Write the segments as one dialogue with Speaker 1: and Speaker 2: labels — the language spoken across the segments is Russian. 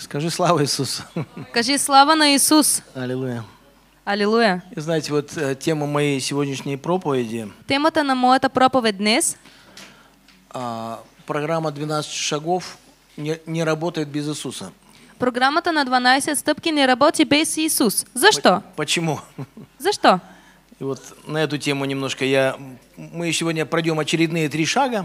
Speaker 1: Скажи слава Иисусу.
Speaker 2: Скажи слава на Иисус. Аллилуйя. Аллилуйя.
Speaker 1: И знаете, вот э, тема моей сегодняшней проповеди.
Speaker 2: Тема-то на моя проповедь днес.
Speaker 1: А, программа 12 шагов не, не работает без Иисуса.
Speaker 2: Программа-то на 12 ступки не работает без Иисус. За что? Почему? За что?
Speaker 1: И вот на эту тему немножко я... Мы сегодня пройдем очередные три шага.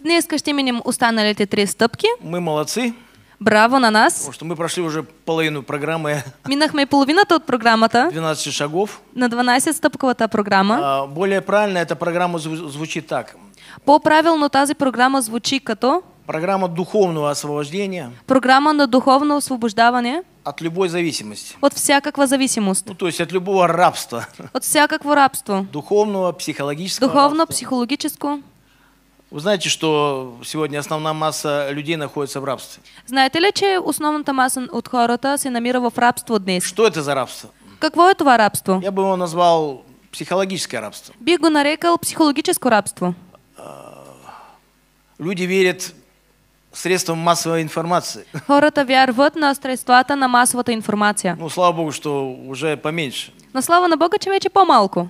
Speaker 2: Днес ще минем эти три ступки? Мы молодцы. Браво на нас. Потому
Speaker 1: что мы прошли уже половину программы.
Speaker 2: Минах мы половина тот программа-то.
Speaker 1: 12 шагов.
Speaker 2: На 12 стопкова-то программа.
Speaker 1: А, более правильно эта программа звучит так.
Speaker 2: По правилу тази программа звучи като?
Speaker 1: Программа духовного освобождения.
Speaker 2: Программа на духовное освобождение.
Speaker 1: От любой зависимости.
Speaker 2: От всякого зависимости. Ну,
Speaker 1: то есть от любого рабства.
Speaker 2: От всякого рабства.
Speaker 1: Духовного, психологического. Духовно,
Speaker 2: психологического.
Speaker 1: Вы знаете, что сегодня основная масса людей находится в рабстве.
Speaker 2: Знаете ли, че основная масса от хората се намира в рабство днес? Что это за рабство? Какво е това
Speaker 1: рабство? Я бы его назвал психологическое рабство.
Speaker 2: Бих го нарекал психологическое рабство. А,
Speaker 1: люди верят средством массовой информации.
Speaker 2: Хората вярват на средствата на массовата информация.
Speaker 1: Ну, слава богу, что уже поменьше.
Speaker 2: Но слава на бога, че вече по-малку.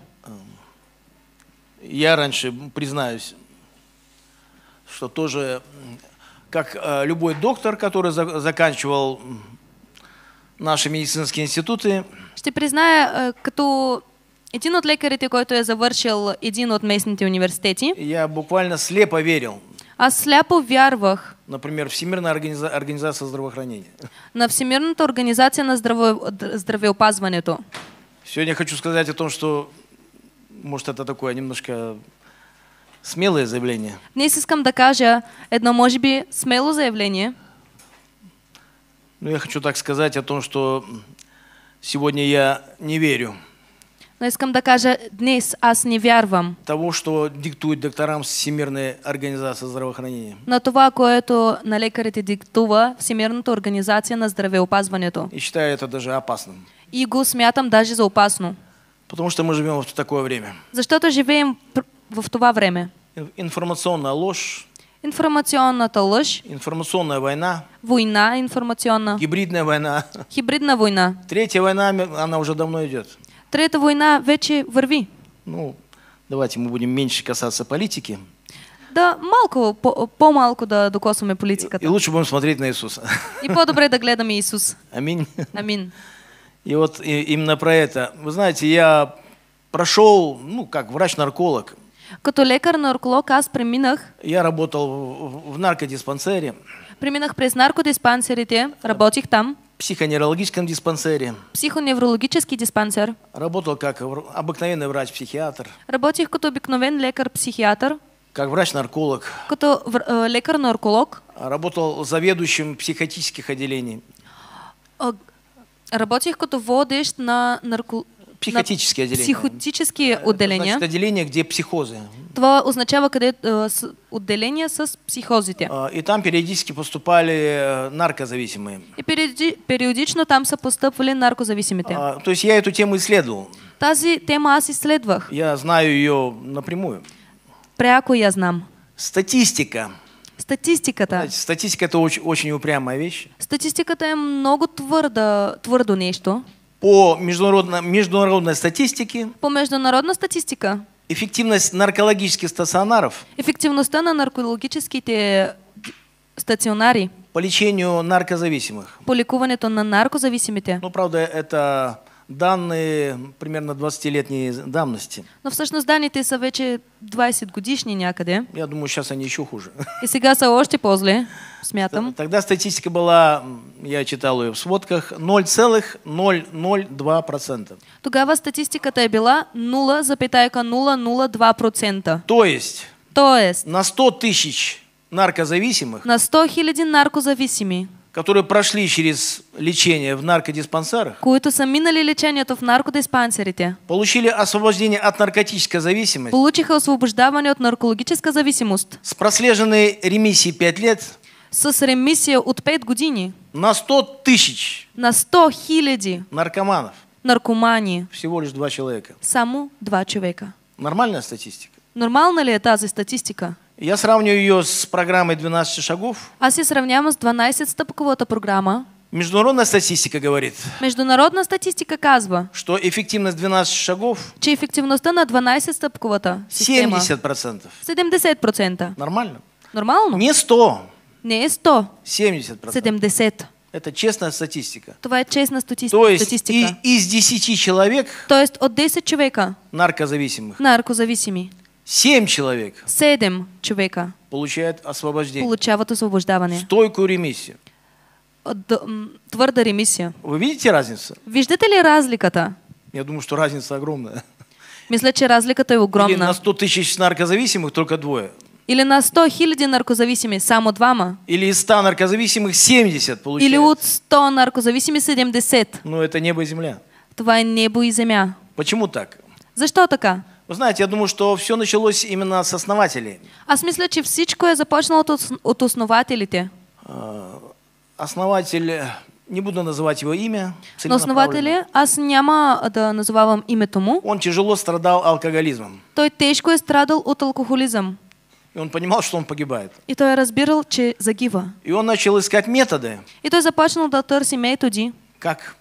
Speaker 1: Я раньше, признаюсь, что тоже, как э, любой доктор, который заканчивал наши медицинские институты.
Speaker 2: Что признаю, э, кто един от лекарите, такой е завършил един от местните университети.
Speaker 1: Я буквально слепо верил.
Speaker 2: А слепо в вярвах.
Speaker 1: Например, Всемирная организа... организация здравоохранения.
Speaker 2: На всемирную организация на здраво... здравеопазването.
Speaker 1: Сегодня хочу сказать о том, что, может, это такое немножко Смелое заявление.
Speaker 2: Днес искам да кажа едно, може би, смело заявление.
Speaker 1: Но ну, я хочу так сказать о том, что сегодня я не верю.
Speaker 2: Но искам да кажа, днес аз не вярвам.
Speaker 1: Того, что диктует докторам Всемирная организация здравоохранения.
Speaker 2: На това, което на лекарите диктува Всемирната организация на здравеопазването. И
Speaker 1: считаю это даже опасным.
Speaker 2: И го смятам даже за опасно.
Speaker 1: Потому что мы живем в такое время.
Speaker 2: За что Защото живеем в това время?
Speaker 1: Информационная ложь.
Speaker 2: информационная лъж.
Speaker 1: Информационная война.
Speaker 2: Война информационная,
Speaker 1: Гибридная война.
Speaker 2: гибридная война.
Speaker 1: Третья война, она уже давно идет.
Speaker 2: Третья война вече върви.
Speaker 1: Ну, давайте мы будем меньше касаться политики.
Speaker 2: Да, малку, по-малко по да докосваме политиката.
Speaker 1: И, и лучше будем смотреть на Иисуса.
Speaker 2: И по-добре да гледаме Иисус.
Speaker 1: Аминь. Аминь. И вот и, именно про это. Вы знаете, я прошел, ну, как врач-нарколог,
Speaker 2: Като лекар-нарколог аз преминах...
Speaker 1: Я работал в наркодиспансере.
Speaker 2: Преминах през наркодиспансерите,
Speaker 1: работих там. Психоневрологическом диспансере.
Speaker 2: Психоневрологический диспансер.
Speaker 1: Работал как обыкновенный врач-психиатр.
Speaker 2: Работих като обыкновенный лекар-психиатр.
Speaker 1: Как врач-нарколог.
Speaker 2: Като а, лекар-нарколог.
Speaker 1: Работал заведующим психотических отделений.
Speaker 2: Работих като водишь на наркологических
Speaker 1: Психотические отделения.
Speaker 2: Психотические отделения. Значит,
Speaker 1: отделение, где психозы.
Speaker 2: Това означава къде, а,
Speaker 1: отделение с психозите. А, и там периодически поступали а, наркозависимые.
Speaker 2: И периодично там са поступали наркозависимите.
Speaker 1: То есть я эту тему исследовал.
Speaker 2: Тази тема аз изследвах.
Speaker 1: Я знаю ее напрямую. Пряко я знам. Статистика. Статистиката. Знаете, статистика это очень, очень упрямая вещь.
Speaker 2: Статистиката е много твърда, твърдо нещо
Speaker 1: по международной, международной статистике.
Speaker 2: По международной статистике.
Speaker 1: Эффективность наркологических стационаров.
Speaker 2: Эффективность на наркологические стационари.
Speaker 1: По лечению наркозависимых.
Speaker 2: По лікуванню на наркозависимите. Ну,
Speaker 1: правда, это данные примерно 20-летней давности.
Speaker 2: Но всъщност данните са вече 20 годишние, някъде.
Speaker 1: Я думаю, сейчас они еще хуже.
Speaker 2: И сега са още по смятам.
Speaker 1: Тогда статистика была, я читал ее в сводках, 0,002%.
Speaker 2: Тогава статистиката е била 0,002%. То есть, То
Speaker 1: есть на 100 тысяч наркозависимых
Speaker 2: на 100 000 наркозависимых
Speaker 1: которые прошли через лечение в наркодиспансерах,
Speaker 2: които са минали лечението в наркодиспансерите,
Speaker 1: получили освобождение от наркотической зависимости,
Speaker 2: получиха освобождение от наркологической зависимости, с прослеженной ремиссией 5 лет, с ремиссией от 5 години, на 100 тысяч, на 100 хиляди наркоманов, наркомани, всего
Speaker 1: лишь два человека,
Speaker 2: Саму два человека.
Speaker 1: Нормальная статистика?
Speaker 2: Нормально ли эта статистика?
Speaker 1: Я сравню ее с программой 12 шагов.
Speaker 2: А я сравняем с 12-стъпковата программа?
Speaker 1: Международная статистика говорит.
Speaker 2: Международная статистика казва.
Speaker 1: Что эффективность 12 шагов.
Speaker 2: Че эффективность на 12 70 процентов. 70%. процентов. Нормально. Нормально. Не 100. Не 100. 70%. процентов. 70.
Speaker 1: Это честная статистика. Твоя честная статистика. То есть статистика. И, из 10 человек. То есть от 10 человека. Наркозависимых. Наркозависимый. Семь человек.
Speaker 2: Седем човека.
Speaker 1: Получают освобождение.
Speaker 2: Получават освобождаване.
Speaker 1: Стойкую ремиссию.
Speaker 2: Твърда ремисия.
Speaker 1: Вы видите разницу?
Speaker 2: Видите ли разлика-то?
Speaker 1: Я думаю, что разница огромная.
Speaker 2: Мисля, че то е огромна. Или на
Speaker 1: 100 тысяч наркозависимых только двое.
Speaker 2: Или на 100 хиляди наркозависими само двама.
Speaker 1: Или из 100 наркозависимых 70 получается. Или
Speaker 2: от 100 наркозависимых 70.
Speaker 1: Ну это небо и земля.
Speaker 2: Това небо и земля.
Speaker 1: Почему так? За что така? Ви знаєте, я думаю, что все началось именно с основателей.
Speaker 2: А мисля, че все е започнало от основателей?
Speaker 1: А, основатель, не буду называть его имя. Но основателя,
Speaker 2: аз няма да вам
Speaker 1: имя, му. Он тяжело страдал алкоголизмом.
Speaker 2: Той тежко е страдал от алкохолизъм.
Speaker 1: И он понимал, что он погибает.
Speaker 2: И то я разбирал, че загива.
Speaker 1: И он начал искать методы. И
Speaker 2: то той започнал да търси методи.
Speaker 1: Как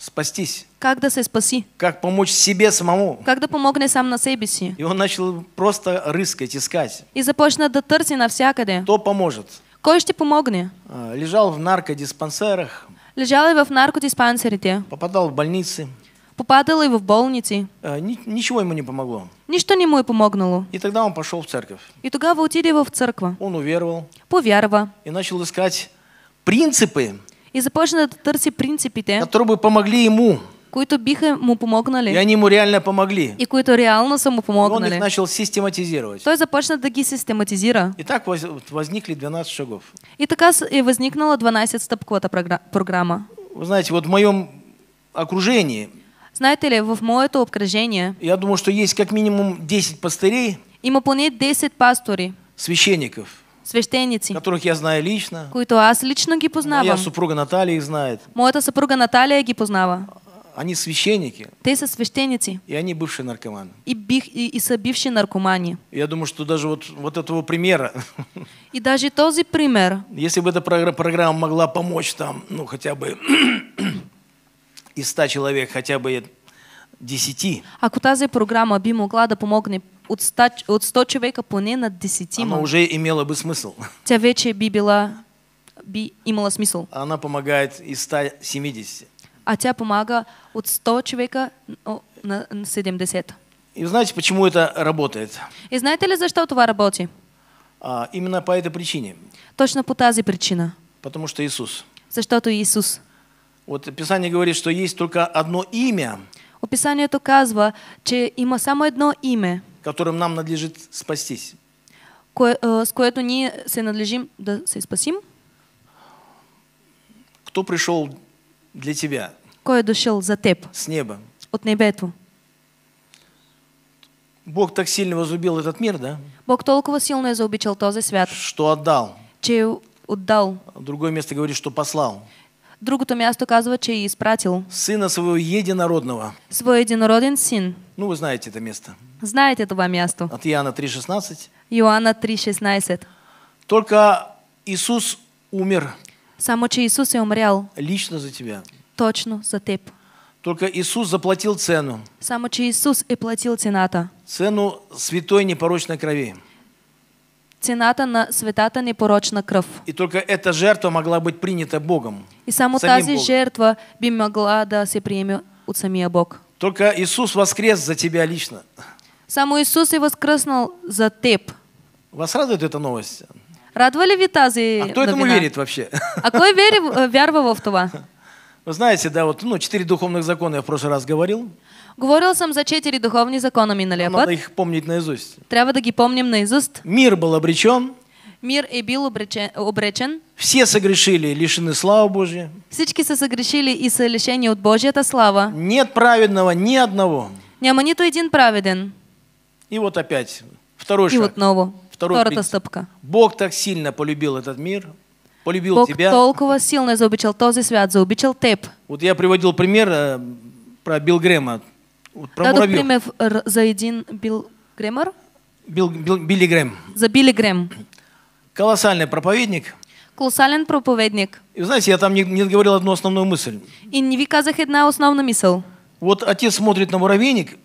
Speaker 1: спастись.
Speaker 2: Как да се спаси?
Speaker 1: Как помочь себе самому.
Speaker 2: Как да помогне сам на себе си.
Speaker 1: И он начал просто рыскать, искать.
Speaker 2: И започна да търси навсякъде. Кто поможет? Кой ще помогне?
Speaker 1: А, лежал в
Speaker 2: наркодиспансерах. Лежал и в наркодиспансерите. Попадал в больницы. Попадал и в
Speaker 1: больницы. А, ничего ему не помогло. Ничто не ему и помогнуло. И тогда он пошел в церковь. И тогда вы его в церковь. Он уверовал. Поверовал. И начал искать принципы,
Speaker 2: и започна да търси принципите,
Speaker 1: которые бы помогли ему
Speaker 2: които биха му помогнали. И они
Speaker 1: ему реально помогли.
Speaker 2: И които реально са му помогнали. И он их
Speaker 1: начал систематизировать.
Speaker 2: Той започна да ги систематизира.
Speaker 1: И так возникли 12 шагов.
Speaker 2: И така и возникнула 12-стъпковата
Speaker 1: программа. Вы знаете, вот в моем окружении,
Speaker 2: знаете ли, в моето обкръжение,
Speaker 1: я думаю, что есть как минимум 10 пастырей,
Speaker 2: има поне 10 пастори,
Speaker 1: священников, священици, которых я знаю лично,
Speaker 2: които аз лично ги познавам. Моя
Speaker 1: супруга Наталья их знает.
Speaker 2: Моята съпруга Наталия ги познава.
Speaker 1: Они священники.
Speaker 2: Ты со священницей.
Speaker 1: И они бывшие наркоманы.
Speaker 2: И, бих, и, и са бивши наркомани.
Speaker 1: Я думаю, что даже вот, вот этого примера.
Speaker 2: И даже този пример.
Speaker 1: Если бы эта программа могла помочь там, ну хотя бы из ста человек, хотя бы Десяти.
Speaker 2: А тази програма би могла да помогне от 100, от 100 човека поне на
Speaker 1: 10 Она уже имела бы смысл.
Speaker 2: Тя вече би била би имала смисъл.
Speaker 1: Она помогает из 170.
Speaker 2: А тя помага от 100 човека на 70.
Speaker 1: И знаете, почему это работает?
Speaker 2: И знаете ли, защо това работи?
Speaker 1: А, именно по этой причине. Точно по тази причина. Потому что Иисус. Защото Иисус. Вот Писание говорит, что есть только одно имя, Описанието
Speaker 2: казва, че има само одно имя,
Speaker 1: которым нам надлежит спастись.
Speaker 2: Кое, а, с което ние се надлежим да се спасим.
Speaker 1: Кто пришел для тебя?
Speaker 2: Кое е за теб? С неба. От небето.
Speaker 1: Бог так сильно возлюбил этот мир, да? Бог толкова сильно е заобичал този свят. Что отдал. Че отдал. Другое место говорит, что послал.
Speaker 2: Другото място казва, че е изпратил.
Speaker 1: Сына своего единородного. Свой
Speaker 2: единороден син.
Speaker 1: Ну, вы знаете это место.
Speaker 2: Знаете това място.
Speaker 1: От Иоанна 3,16.
Speaker 2: Иоанна 3,16.
Speaker 1: Только Иисус умер.
Speaker 2: Само, че Иисус е умрял.
Speaker 1: Лично за тебя.
Speaker 2: Точно за теб.
Speaker 1: Только Иисус заплатил цену.
Speaker 2: Само, че Иисус и платил цената.
Speaker 1: Цену святой непорочной крови
Speaker 2: цената на светата непорочна кръв.
Speaker 1: И только эта жертва могла быть принята Богом. И само тази Богом.
Speaker 2: жертва би могла да се приеме от самия
Speaker 1: Бог. Только Иисус воскрес за тебя лично.
Speaker 2: Само Иисус и воскреснал за теб.
Speaker 1: Вас радует эта новость?
Speaker 2: Радва ли ви тази А кто новина? этому верит вообще? А кой вери, вярва в това?
Speaker 1: Вы ну, знаете, да, вот, ну, четыре духовных закона я в прошлый раз говорил.
Speaker 2: Говорил сам за четыре духовные закона миналия път. Надо
Speaker 1: их помнить наизусть.
Speaker 2: Трябва да ги помним наизуст.
Speaker 1: Мир был обречен.
Speaker 2: Мир и был обречен,
Speaker 1: Все согрешили и лишены славы Божьей. Всички са согрешили
Speaker 2: и са лишени от Божията слава. Нет праведного ни одного. Няма нито един праведен.
Speaker 1: И вот опять второй и шаг. И отново. Второй Втората принцип. Бог так сильно полюбил этот мир полюбил Бог тебя. толкова
Speaker 2: силно заобичал този свят, заобичал теб.
Speaker 1: Вот я приводил пример э, про Билл Грэма. Вот про Дадох пример
Speaker 2: за один Билл Грэмор.
Speaker 1: Билл, Билл, Билли Грэм.
Speaker 2: За Билли Грэм.
Speaker 1: Колоссальный проповедник.
Speaker 2: Колоссальный проповедник.
Speaker 1: И знаете, я там не, не говорил одну основную мысль.
Speaker 2: И не ви казах основная мысль.
Speaker 1: Вот отец смотрит на муравейник.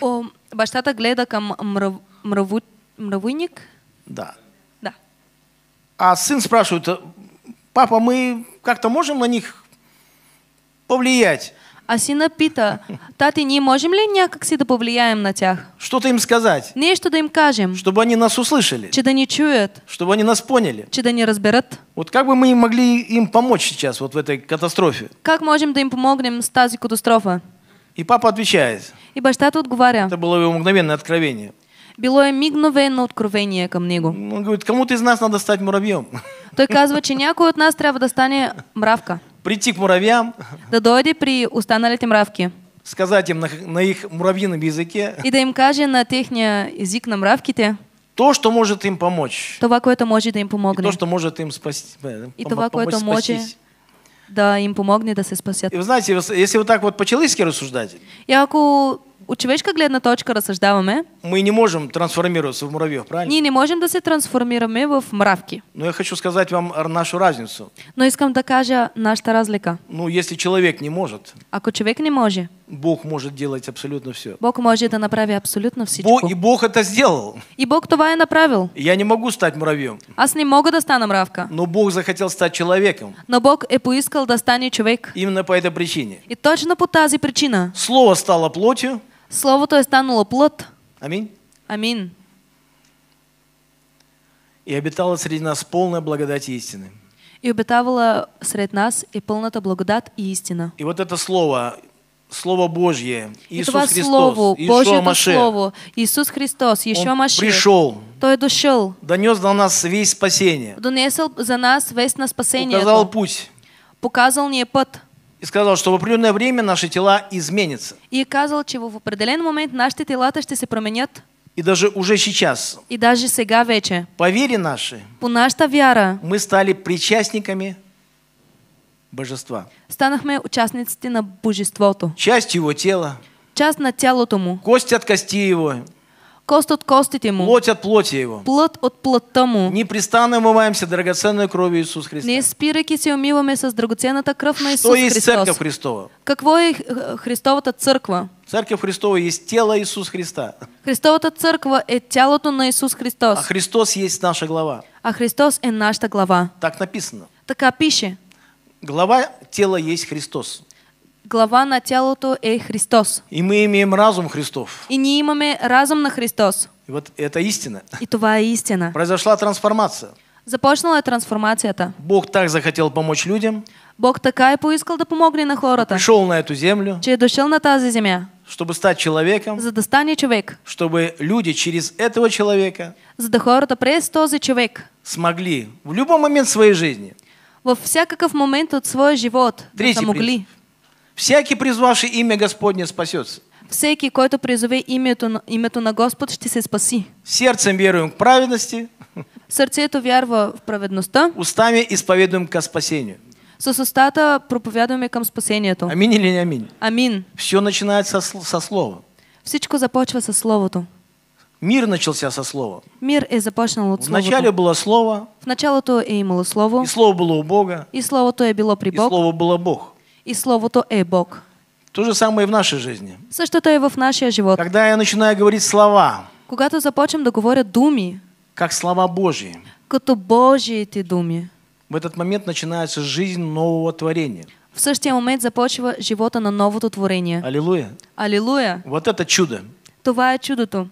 Speaker 2: О, бащата гледа към мрав, мраву, мравуйник.
Speaker 1: Да. А сын спрашивает, папа, мы как-то можем на них повлиять? А сина пита, тати,
Speaker 2: не можем ли някак как да повлияем на тях? Что-то им сказать. Нещо да им кажем. Чтобы они нас услышали. Че да не чуят. Чтобы они нас поняли. Че да не разберат. Вот как бы мы могли им
Speaker 1: помочь сейчас вот в этой катастрофе?
Speaker 2: Как можем да им помогнем с тази катастрофа?
Speaker 1: И папа отвечает.
Speaker 2: И баштата говоря. Это
Speaker 1: было его мгновенное откровение.
Speaker 2: Било е мигновено откровение
Speaker 1: към него. Он говорит, кому-то из нас надо стать муравьем.
Speaker 2: Той казва, че някой от нас трябва да стане мравка.
Speaker 1: Прийти к муравьям.
Speaker 2: Да дойде при останалите мравки.
Speaker 1: Сказать им на, на их муравьином языке. И
Speaker 2: да им каже на техния език на мравките.
Speaker 1: То, что может им помочь.
Speaker 2: Това, което може да им помогне. И то, что
Speaker 1: может им спасти. И това, което може
Speaker 2: да им помогне да се спасят. И
Speaker 1: вы знаете, если вот так вот по-человечески рассуждать.
Speaker 2: И ако от човешка гледна точка разсъждаваме.
Speaker 1: Мы не можем трансформироваться в муравьев, правильно? Ние
Speaker 2: не можем да се трансформираме в мравки.
Speaker 1: Но я хочу сказать вам нашу разницу.
Speaker 2: Но искам да кажа нашата разлика.
Speaker 1: Ну, если человек не может.
Speaker 2: Ако човек не може.
Speaker 1: Бог может делать абсолютно все.
Speaker 2: Бог может да направи абсолютно всичко. Бог,
Speaker 1: и Бог это сделал.
Speaker 2: И Бог това е направил.
Speaker 1: Я не могу стать муравьем. Аз не мога да стана мравка. Но Бог захотел стать человеком.
Speaker 2: Но Бог е поискал да стане човек. Именно по этой причине. И точно по тази причина. Слово стало плотью. Слово Твое стануло плод. Аминь. Аминь.
Speaker 1: И обитала среди нас полная благодать истины.
Speaker 2: И обитавала среди нас и полнота благодать и истина.
Speaker 1: И вот это слово, Слово Божье, Иисус Этого Христос, Слову, Божье Маше, Слову,
Speaker 2: Иисус Христос, еще Маше, пришел, то и
Speaker 1: душил. донес до нас весь спасение,
Speaker 2: донесел за нас весь на спасение, указал путь, показал не путь,
Speaker 1: и сказал, что в определенное время наши тела изменятся.
Speaker 2: И сказал че в определенный момент нашите телата что се променят.
Speaker 1: И даже уже сейчас.
Speaker 2: И даже сега вече.
Speaker 1: По вере нашей.
Speaker 2: По наша вяра.
Speaker 1: Мы стали причастниками божества.
Speaker 2: Станахме участниците на божеството. Часть его тела. часть на тялото му.
Speaker 1: Кость от кости его.
Speaker 2: Кост от кости му.
Speaker 1: Плоть от плоти его. Плът от плътта му. Непрестанно омываемся драгоценной кровью Иисуса Христа.
Speaker 2: Не спирайки се умиваме с драгоценната кръв на Иисус Христос. Что есть церковь Христова? Какво е Христовата църква?
Speaker 1: Церковь Христова есть тело Иисуса Христа.
Speaker 2: Христовата църква е тялото на Иисус Христос. А
Speaker 1: Христос есть наша глава. А
Speaker 2: Христос е нашата глава.
Speaker 1: Так написано.
Speaker 2: Така пише.
Speaker 1: Глава тела есть Христос
Speaker 2: глава на то и Христос.
Speaker 1: И мы имеем разум Христов.
Speaker 2: И не имаме разум на Христос.
Speaker 1: И вот это истина.
Speaker 2: И това истина.
Speaker 1: Произошла трансформация.
Speaker 2: Започнала трансформация трансформацията.
Speaker 1: Бог так захотел помочь
Speaker 2: людям. Бог такая поискал да помогли на хората.
Speaker 1: Пришел на эту землю.
Speaker 2: Че е на тази земя.
Speaker 1: Чтобы стать человеком. За да стане човек. Чтобы люди через этого человека.
Speaker 2: За да хората през този човек.
Speaker 1: Смогли в любой момент своей жизни. Во всякаков
Speaker 2: момент от своя живот. Третий да могли.
Speaker 1: Всякий, призвавший имя Господне, спасется.
Speaker 2: Всеки, който призове името, името на Господ, ще се спаси.
Speaker 1: Сердцем веруем к
Speaker 2: праведности. Сърцето вярва в праведността.
Speaker 1: Устами исповедуем к спасению.
Speaker 2: С устата проповядваме към спасението. Амин или не амин? Амин. Все
Speaker 1: начинается со, со слова.
Speaker 2: Всичко започва со словото.
Speaker 1: Мир начался со слова.
Speaker 2: Мир и започнал от слова. Вначале
Speaker 1: было слово.
Speaker 2: В началото е имало слово. И слово было у Бога. И словото е било при Бог. И слово было Бог. И слово то – е Бог. То же самое и в нашей жизни. что то и в нашей жизни. Когда я начинаю говорить слова, когато започвам да думи,
Speaker 1: как слова Божьи, като Божиите думи, в этот момент начинается жизнь нового творения.
Speaker 2: В същия момент започва живота на новото творение. Аллилуйя. Аллилуйя.
Speaker 1: Вот это чудо.
Speaker 2: Това е чудото.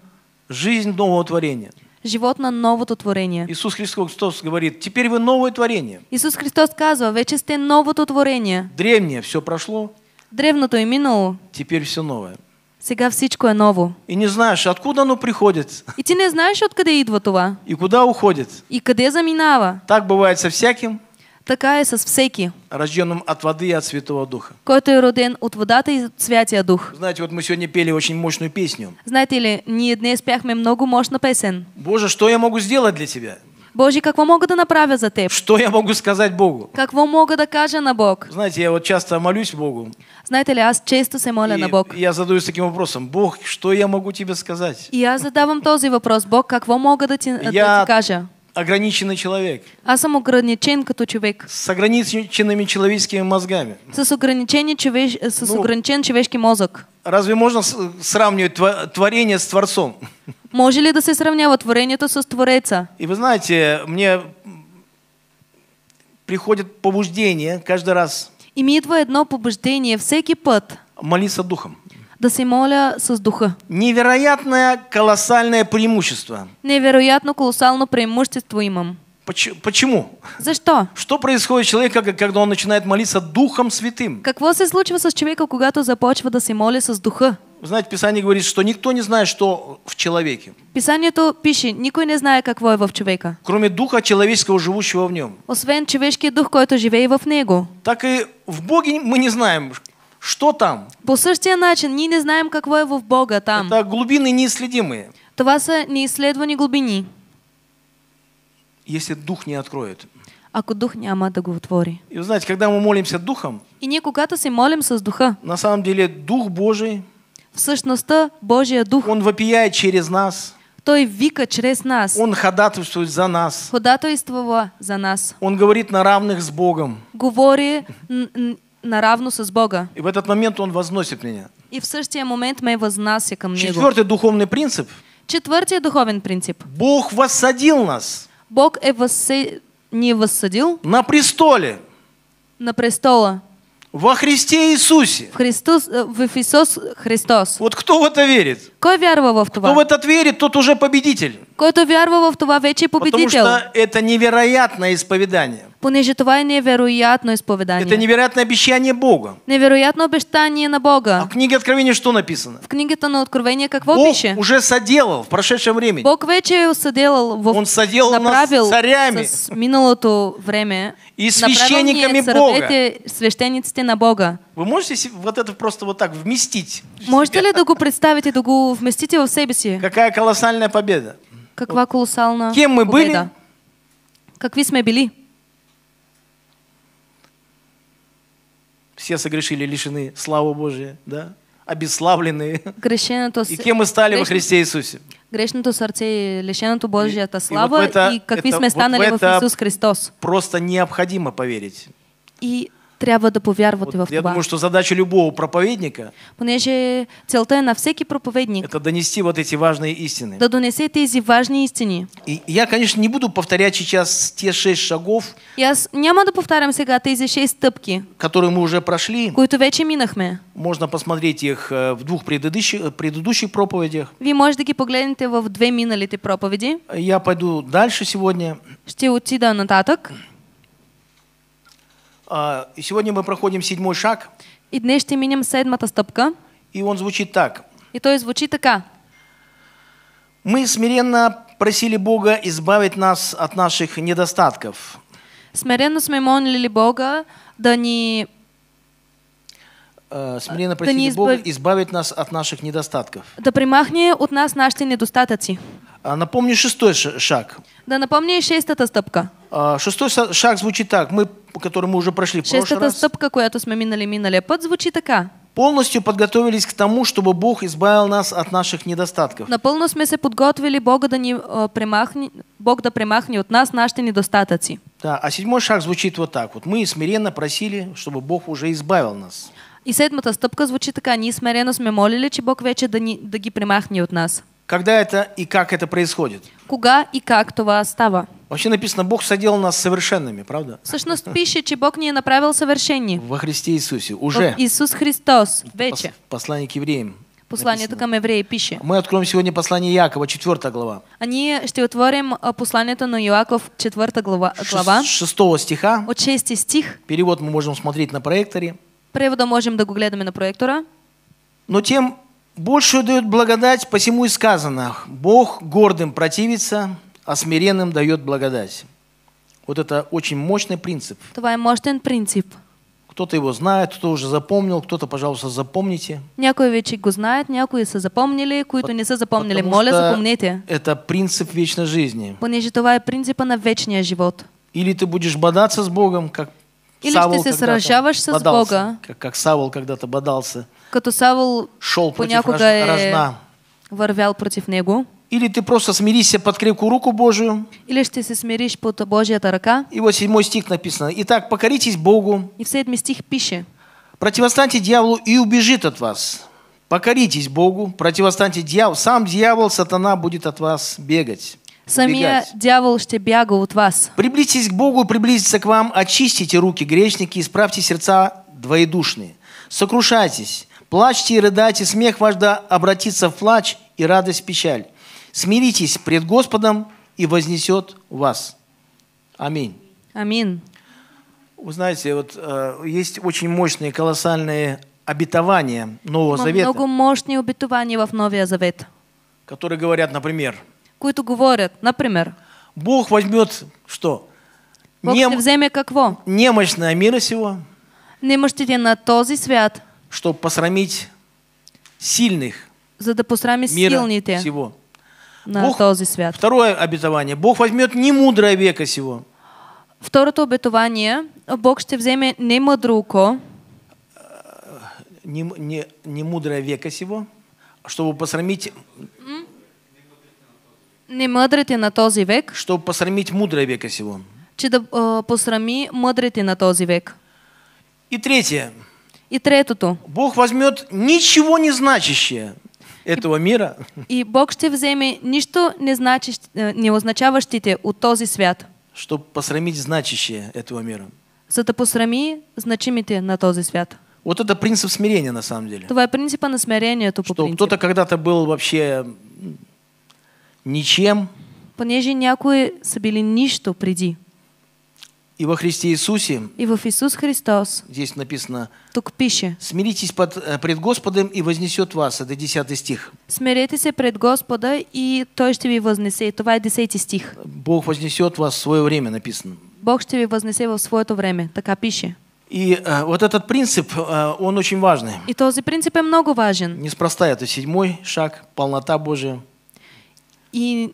Speaker 1: Жизнь нового творения
Speaker 2: живот на новото творение.
Speaker 1: Иисус Христос говорит, теперь вы новое творение.
Speaker 2: Иисус Христос казва, вече сте новото творение.
Speaker 1: Древнее все прошло.
Speaker 2: Древното и минало.
Speaker 1: Теперь все новое. Сега всичко е ново. И не знаешь, откуда оно приходит.
Speaker 2: И ты не знаешь, откуда идва това.
Speaker 1: И куда уходит.
Speaker 2: И къде заминава.
Speaker 1: Так бывает со всяким.
Speaker 2: Така е с всеки.
Speaker 1: Рожденным от воды и от Святого Духа.
Speaker 2: Кто е роден от водата и от Святия Дух.
Speaker 1: Знаете, вот мы сегодня пели очень мощную песню.
Speaker 2: Знаете ли, ние днес пяхме много мощно песен.
Speaker 1: Боже, что я могу сделать для тебя?
Speaker 2: Боже, какво мога да направя за теб?
Speaker 1: Что я могу сказать Богу?
Speaker 2: Как Какво мога да кажа на Бог?
Speaker 1: Знаете, я вот часто молюсь Богу.
Speaker 2: Знаете ли, аз често се моля и на
Speaker 1: Бог. Я задаюсь таким вопросом. Бог, что я могу тебе сказать?
Speaker 2: И я задавам този вопрос: Бог, какво мога да ти, да ти
Speaker 1: кажа? ограниченный человек.
Speaker 2: Аз съм ограничен като человек.
Speaker 1: С ограниченными человеческими мозгами.
Speaker 2: С, ограничение човеш... с ну, ограничен човешки мозък.
Speaker 1: Разве можно сравнивать творение с Творцом?
Speaker 2: Може ли да се сравнява творението с Твореца?
Speaker 1: И вы знаете, мне приходит побуждение каждый раз.
Speaker 2: И ми идва едно побуждение всеки път.
Speaker 1: Молиться Духом да се моля с духа. Невероятное колоссальное преимущество.
Speaker 2: Невероятно колоссальное преимущество имам.
Speaker 1: Почему? За что? Что происходит с человеком, когда он начинает молиться Духом Святым?
Speaker 2: Какво се случва с человеком, когда то започва да се моли с духа?
Speaker 1: Знаете, Писание говорит, что никто не знает, что в человеке.
Speaker 2: Писание то пишет, никто не знает, какво е в человека.
Speaker 1: Кроме духа человеческого, живущего в нем.
Speaker 2: Освен човешки дух, който живет в него.
Speaker 1: Так и в Боге мы не знаем, что там?
Speaker 2: Послушайте, същия начин, ние не знаем какво е
Speaker 1: в Бога там. Это глубины неисследимые.
Speaker 2: Това са неисследвани глубини.
Speaker 1: Если дух не откроет.
Speaker 2: Ако дух няма да го отвори.
Speaker 1: И вы знаете, когда мы молимся духом,
Speaker 2: и не когато се молим с духа,
Speaker 1: на самом деле дух Божий, всъщността Божия дух, он вопияет через нас, той вика через нас. Он ходатайствует за нас. Ходатайствовал за нас. Он говорит на равных с Богом.
Speaker 2: Говори
Speaker 1: наравно с Бога. И в этот момент Он возносит меня.
Speaker 2: И в същия момент ме вознася към Него. Четвертый
Speaker 1: духовный принцип.
Speaker 2: Четвъртия духовный принцип. Бог воссадил нас. Бог е възсе... ни възсадил.
Speaker 1: На престоле.
Speaker 2: На престола. Во Христе Иисусе. В Христос, э, в Иисус Христос.
Speaker 1: Вот кто в это верит?
Speaker 2: Кой вярвал в това? Кто в
Speaker 1: этот верит, тот уже победитель.
Speaker 2: то вярвал в това, вече е победител. Потому что
Speaker 1: это невероятное исповедание.
Speaker 2: Понеже това е невероятно изповедание. Это
Speaker 1: невероятное обещание Бога.
Speaker 2: Невероятно обещание на Бога. А в
Speaker 1: книге Откровения что написано? В
Speaker 2: книге-то на Откровение какво Бог пише?
Speaker 1: уже соделал в прошедшем времени.
Speaker 2: Бог вече соделал в...
Speaker 1: Он соделал направил нас царями. С
Speaker 2: минулото време. И священниками Бога.
Speaker 1: Священниците на Бога. Вы можете вот это просто вот так вместить?
Speaker 2: Можете ли догу представить и догу вместить его в себе Какая
Speaker 1: колоссальная победа.
Speaker 2: Каква колоссальная Кем мы победа. были? Какви сме били?
Speaker 1: Все согрешили, лишены славы Божьей, да? обезславлены.
Speaker 2: Грешеното... И кем мы стали во Христе Иисусе? Грешното сърце и лишеното Божията слава и, и, вот это, и какви это, сме станали вот в Иисус
Speaker 1: Христос. Просто необходимо поверить.
Speaker 2: И трябва да повярвате вот, в това. Я думаю, что
Speaker 1: задача любого проповедника
Speaker 2: понеже целта на всеки проповедник
Speaker 1: это донести вот эти важные истины. Да донесе тези важни истини. И я, конечно, не буду повторять сейчас те шесть шагов.
Speaker 2: Я няма да повтарям сега тези шесть стъпки.
Speaker 1: Которые мы уже прошли.
Speaker 2: Които вече минахме.
Speaker 1: Можно посмотреть их э, в двух предыдущих, э, предыдущих проповедях.
Speaker 2: Вы можете ги погледнете в две миналите проповеди.
Speaker 1: Я пойду дальше сегодня.
Speaker 2: Ще отида нататък.
Speaker 1: А, и сегодня мы проходим седьмой шаг. И днес минем седмата стъпка. И он звучит так. И то звучит така. Мы смиренно просили Бога избавить нас от наших недостатков.
Speaker 2: Смиренно сме молили Бога да ни
Speaker 1: э, смиренно просили да избав... Бога избавить нас от наших недостатков.
Speaker 2: Да примахни от нас наши недостатки.
Speaker 1: А, напомни шестой шаг.
Speaker 2: Да напомни шестата стъпка.
Speaker 1: А, шестой шаг звучит так, мы, который мы уже прошли в прошлый раз. Шестата
Speaker 2: стъпка, която сме минали миналия а така.
Speaker 1: Полностью подготовились к тому, чтобы Бог избавил нас от наших недостатков.
Speaker 2: Напълно сме се подготовили Бога да не э, премахне, Бог да премахне от нас нашите недостатъци.
Speaker 1: Да, а седьмой шаг звучит вот так вот. Мы смиренно
Speaker 2: просили, чтобы Бог уже избавил нас. И седмата стопка звучит така. Ние смиренно сме молили, че Бог
Speaker 1: вече да, ни, да ги премахне от нас. Когда это и как это происходит? Куга и как това остава. Вообще написано, Бог соделал нас совершенными, правда? Сущность пише,
Speaker 2: че Бог не е направил
Speaker 1: съвършени. Во Христе Иисусе, уже. В
Speaker 2: Иисус Христос, вече.
Speaker 1: Послание к евреям.
Speaker 2: Посланието только евреи пише.
Speaker 1: Мы откроем сегодня послание Якова, 4 глава.
Speaker 2: А ние ще послание посланието на Иаков, 4 глава. 6
Speaker 1: стиха. От 6 стих. Перевод мы можем смотреть на проекторе.
Speaker 2: Превода можем да го на проектора.
Speaker 1: Но тем Большую дает благодать, посему и сказано, Бог гордым противится, а смиренным дает благодать. Вот это очень мощный принцип. Твой мощный принцип. Кто-то его знает, кто уже запомнил, кто-то, пожалуйста, запомните.
Speaker 2: Някои вече знает, знаят, някои са запомнили, които не са запомнили. Потому Моля, запомнете.
Speaker 1: Это принцип вечной жизни. Понеже това принцип принципа на вечния живот. Или ты будешь бодаться с Богом, как или Савол ты сражаешься с Бога. Как, как Савол когда-то бодался.
Speaker 2: Като Савул,
Speaker 1: шел против рожна. ворвял против него. Или ты просто смиришься под крепкую руку Божию. Или ты се смиришь под Божья рука. И вот седьмой стих написано. Итак, покоритесь Богу. И в седьмой стих пише. Противостаньте дьяволу и убежит от вас. Покоритесь Богу, противостаньте дьяволу. Сам дьявол, сатана будет от вас бегать. Сами дьявол ще бяга от вас. Приблизьтесь к Богу, приблизиться к вам, очистите руки грешники, исправьте сердца двоедушные. Сокрушайтесь, плачьте и рыдайте, смех ваш да обратится в плач и радость в печаль. Смиритесь пред Господом и вознесет вас. Аминь. Аминь. Вы знаете, вот э, есть очень мощные, колоссальные обетования Нового Завета. Много
Speaker 2: мощные обетования в Новый Завет.
Speaker 1: Которые говорят, например, които говорят, например, Бог возьмет что? Бог Нем... вземе какво? Немощное мира сего. Немощите на този свят. Чтобы посрамить сильных.
Speaker 2: За да посрами мира силните. Всего. На Бог... този
Speaker 1: свят. Второе обетование. Бог возьмет не мудрое века сего.
Speaker 2: Второто обетование. Бог ще вземе не мъдруко. Э,
Speaker 1: не, не, не мудрое века сего. Чтобы посрамить... Mm
Speaker 2: немъдрите на този век,
Speaker 1: чтобы посрамить мудрое века сего.
Speaker 2: че да э, посрами мъдрите на този век. И третье. И третото.
Speaker 1: Бог возьмет ничего не значащее этого мира.
Speaker 2: И Бог ще вземе нищо не, значащ, а, не означаващите от този свят.
Speaker 1: Чтобы посрамить значащее этого мира.
Speaker 2: За да посрами значимите на този свят.
Speaker 1: Вот это принцип смирения на самом деле.
Speaker 2: Това е принципа на смирението по
Speaker 1: Что кто-то когда-то был вообще ничем.
Speaker 2: Понеже някои са били нищо преди.
Speaker 1: И во Христе Иисусе. И в Иисус Христос. Здесь написано. Тук пише. Смиритесь под, э, пред Господом и вознесет вас. Это 10 стих.
Speaker 2: Смирите се пред Господа и Той ще ви възнесе. Това е 10 стих.
Speaker 1: Бог вознесет вас в свое время, написано.
Speaker 2: Бог ще ви възнесе в своето време. Така пише.
Speaker 1: И э, вот этот принцип, э, он очень важный.
Speaker 2: И този принцип е много важен.
Speaker 1: Неспроста это седьмой шаг, полнота Божия.
Speaker 2: И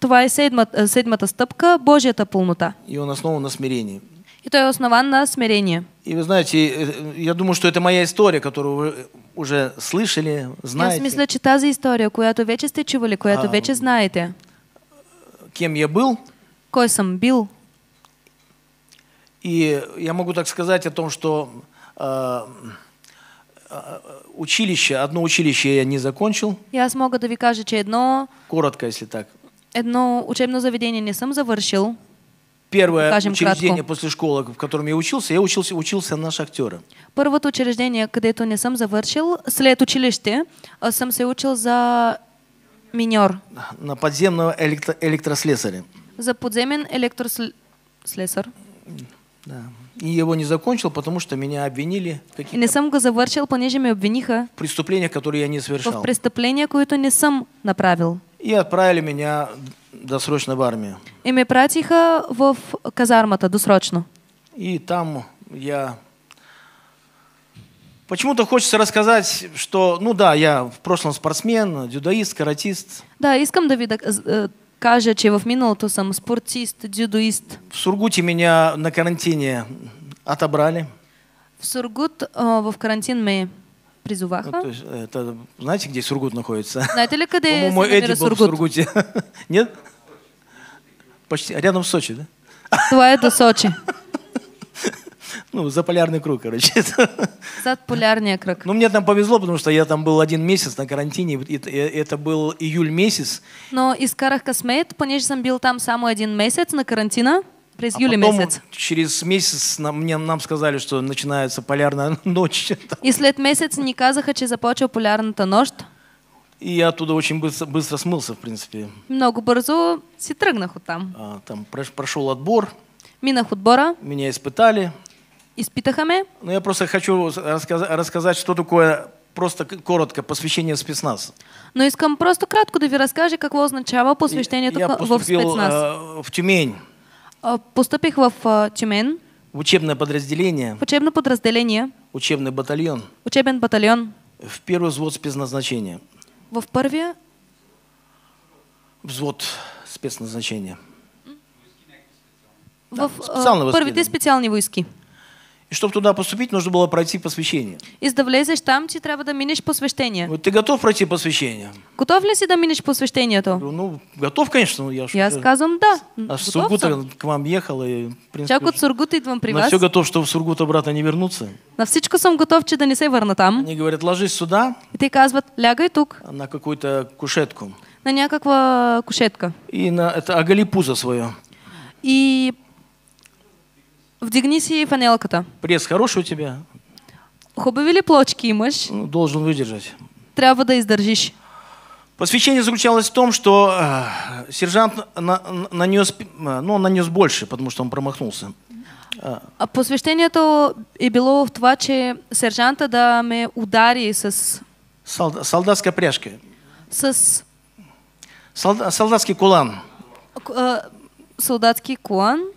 Speaker 2: това е седмата, седмата стъпка Божията пълнота.
Speaker 1: И он основан на смирении.
Speaker 2: И той е основан на смирение.
Speaker 1: И вы знаете, я думаю, что это моя история, которую вы уже слышали, знаете. Аз мисля,
Speaker 2: че тази история, която вече сте чували, която а, вече знаете. Кем я был? Кой сам бил?
Speaker 1: И я могу так сказать о том, что э, Э, училище, одно училище я не закончил.
Speaker 2: Я аз мога да ви кажа, че едно...
Speaker 1: Коротко, если так.
Speaker 2: Одно учебное заведение не сам завершил.
Speaker 1: Первое кажем учреждение кратко. после школы, в котором я учился, я учился, учился на шахтера.
Speaker 2: Первое учреждение, когда където не сам завершил, след училище, а, сам се учил за миньор.
Speaker 1: На подземного электро- электрослесаря.
Speaker 2: За подземен електрослесар.
Speaker 1: Да. И его не закончил, потому что меня обвинили в каких-то... И не
Speaker 2: съм го завършил, понеже ме обвиниха...
Speaker 1: Преступления, которые я не совершал. В
Speaker 2: преступления, которые не сам направил.
Speaker 1: И отправили меня досрочно в армию.
Speaker 2: И ме пратиха в казармата досрочно. И там
Speaker 1: я... Почему-то хочется рассказать, что, ну да, я в прошлом спортсмен, дюдаист, каратист.
Speaker 2: Да, искам да ви э, каже, че в то
Speaker 1: сам спортист, дзюдоист. В Сургуте меня на карантине отобрали.
Speaker 2: В Сургут а, в карантин мы призоваха. Ну,
Speaker 1: э, это, знаете, где Сургут находится? Знаете ли, когда я Сургут? был в Сургуте. Нет? Почти. Рядом с Сочи, да?
Speaker 2: Това это Сочи.
Speaker 1: ну, за полярный круг, короче. За полярный круг. Ну, мне там повезло, потому что я там был один месяц на карантине, и это был июль месяц.
Speaker 2: Но из Карахкасмейт, понеже сам был там самый один месяц на карантина, През а юли потом, месяц.
Speaker 1: через месяц нам, мне, нам сказали, что начинается полярная ночь.
Speaker 2: И след месяц не казаха, че започва полярната нощ.
Speaker 1: И я оттуда очень быстро, быстро смылся, в принципе.
Speaker 2: Много бързо си тръгнах оттам.
Speaker 1: А, там прош, прошел отбор.
Speaker 2: Минах отбора.
Speaker 1: Меня испытали
Speaker 2: испытахами.
Speaker 1: Но ну, я просто хочу рассказать, что такое просто коротко посвящение в спецназ.
Speaker 2: Но искам просто кратко да ви расскажи, какво означава посвящение я в спецназ. Э, в Тюмень. А, поступих в а, Тюмень.
Speaker 1: В учебное подразделение. В
Speaker 2: учебное подразделение.
Speaker 1: Учебный батальон.
Speaker 2: Учебный батальон.
Speaker 1: В первый взвод спецназначения.
Speaker 2: Во в первый
Speaker 1: взвод спецназначения.
Speaker 2: В, да, специальные войска. Первые специальные войски чтобы
Speaker 1: туда поступить, нужно было пройти посвящение.
Speaker 2: И за да там, тебе трябва да минеш посвящение.
Speaker 1: Вот ты готов пройти посвящение?
Speaker 2: Готов ли си да минеш посвящението? Ну, ну,
Speaker 1: готов, конечно. Я, я сказывам,
Speaker 2: да. А с Сургута съм.
Speaker 1: к вам ехал и... В принципе, Чак от
Speaker 2: Сургута идвам при на На все
Speaker 1: готов, что в Сургут обратно не вернуться.
Speaker 2: На всичко сам готов, че да не се върна там. Они говорят, ложись сюда. И ты казват, лягай тук.
Speaker 1: На какую-то кушетку. На някаква кушетка. И на это оголи пузо свое.
Speaker 2: И в фанелка-то.
Speaker 1: Пресс хороший у тебя? Хубави ли плочки имаш? Ну, должен выдержать. Трябва да издържиш. Посвящение заключалось в том, что э, сержант на, нанес, а, ну, нанес больше, потому что он промахнулся. А.
Speaker 2: а посвящението е било в това, че сержанта да мы удари с...
Speaker 1: Солда, солдатска пряжка. С... Солда, солдатский кулан.
Speaker 2: К, э, солдатский кулан.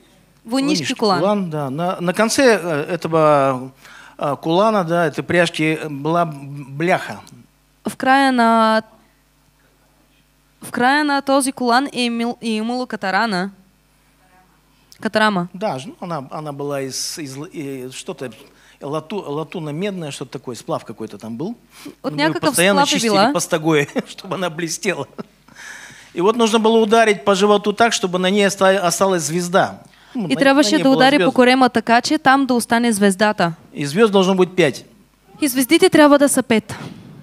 Speaker 2: Вунишки кулан.
Speaker 1: кулан да. на, на конце э, этого э, кулана, да, этой пряжки была бляха.
Speaker 2: В края на в края на този кулан е, имел, и имало катарана.
Speaker 1: Катарама. Да, ну, она, она была из, из, из что-то лату, латуно-медная, что-то такое, сплав какой-то там был. Вот ну, как постоянно чистили постогой, чтобы она блестела. И вот нужно было ударить по животу так, чтобы на ней осталась звезда.
Speaker 2: Ну, и трябваше да удари по корема така, че там да остане звездата.
Speaker 1: И звезд должно быть пять.
Speaker 2: И звездите трябва да са пет.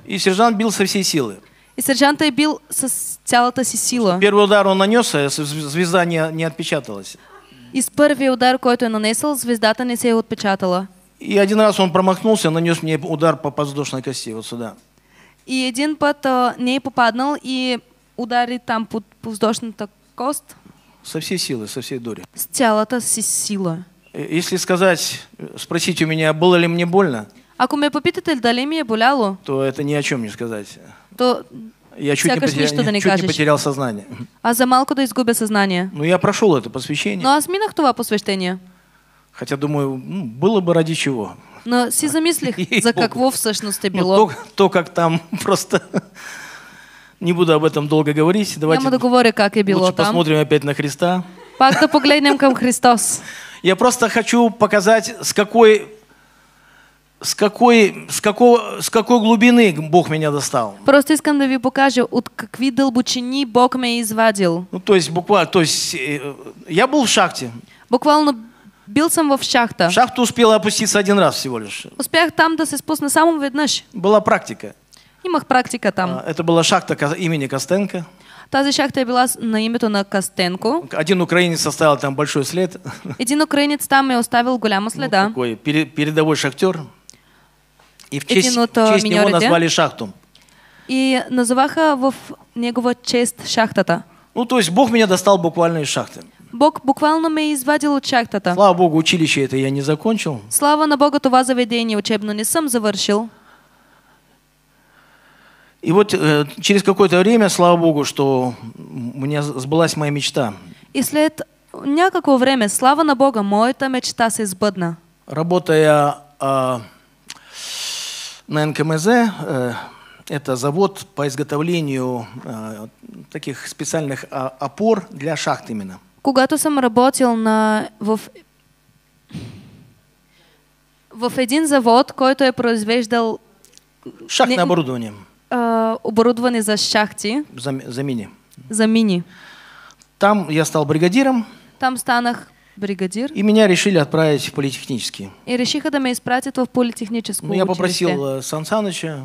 Speaker 1: И сержант бил со всей силы.
Speaker 2: И сержанта е бил с цялата си сила.
Speaker 1: Первый удар он нанес, а звезда не, не отпечаталась.
Speaker 2: И с първия удар, който е нанесъл, звездата не се е отпечатала.
Speaker 1: И один раз он промахнулся, нанес мне удар по подвздошной кости, вот сюда.
Speaker 2: И один път а, не е попаднал и удари там под подвздошната кост.
Speaker 1: Со всей силы, со всей дури. С
Speaker 2: цялата си сила.
Speaker 1: Э, если сказать, э, спросить у меня, было ли мне больно,
Speaker 2: Ако ме попитате дали ми е боляло,
Speaker 1: то это ни о чем не сказать. то Я чуть, не сякаш потерял, нищо да не чуть не потерял сознание.
Speaker 2: А за малко да изгубя сознание?
Speaker 1: Ну я прошел это посвящение. Но
Speaker 2: аз минах това посвящение?
Speaker 1: Хотя думаю, ну, было бы ради чего. Но си замислих за Ей-богу. какво всъщност е Но ну, било. то, то, как там просто не буду об этом долго говорить. Давайте Я
Speaker 2: говорить, как и лучше там. посмотрим
Speaker 1: опять на Христа.
Speaker 2: Пакто поглянем, как Христос.
Speaker 1: Я просто хочу показать, с какой с какой, с, какого, с какой глубины Бог меня достал.
Speaker 2: Просто из да ви покажа от какви дълбочини Бог меня извадил.
Speaker 1: Ну, то есть буквально, то есть
Speaker 2: э, я был в шахте. Буквально бил во в шахта. В шахту успела опуститься один
Speaker 1: раз всего лишь. Успях там да се спусна само веднъж. Была практика. Имах практика там. А, это была шахта имени Костенко.
Speaker 2: Тази шахта была на името на Костенко.
Speaker 1: Один украинец оставил там большой след.
Speaker 2: Один украинец там и оставил голяма следа. Ну,
Speaker 1: такой передовой шахтер. И в честь, в честь э, него назвали шахту.
Speaker 2: И называха в негово честь шахтата.
Speaker 1: Ну, то есть Бог меня достал буквально из шахты. Бог буквально меня извадил от шахтата. Слава Богу, училище это я не закончил.
Speaker 2: Слава на Бога, това заведение учебно не сам завершил.
Speaker 1: И вот э, через какое-то время, слава Богу, что у меня сбылась моя мечта.
Speaker 2: И след някакво време, слава на Бога, моята мечта се
Speaker 1: Работая э, на НКМЗ, э, это завод по изготовлению э, таких специальных э, опор для шахт именно.
Speaker 2: Когато съм работил на, в, в один завод, который е произвеждал... Шахтное не, оборудование э, оборудованы за шахти.
Speaker 1: За, за мини. За мини. Там я стал бригадиром.
Speaker 2: Там станах бригадир.
Speaker 1: И меня решили отправить в политехнический.
Speaker 2: И решиха да ме изпратят в политехническую Ну, я попросил
Speaker 1: училище. Сан Саныча.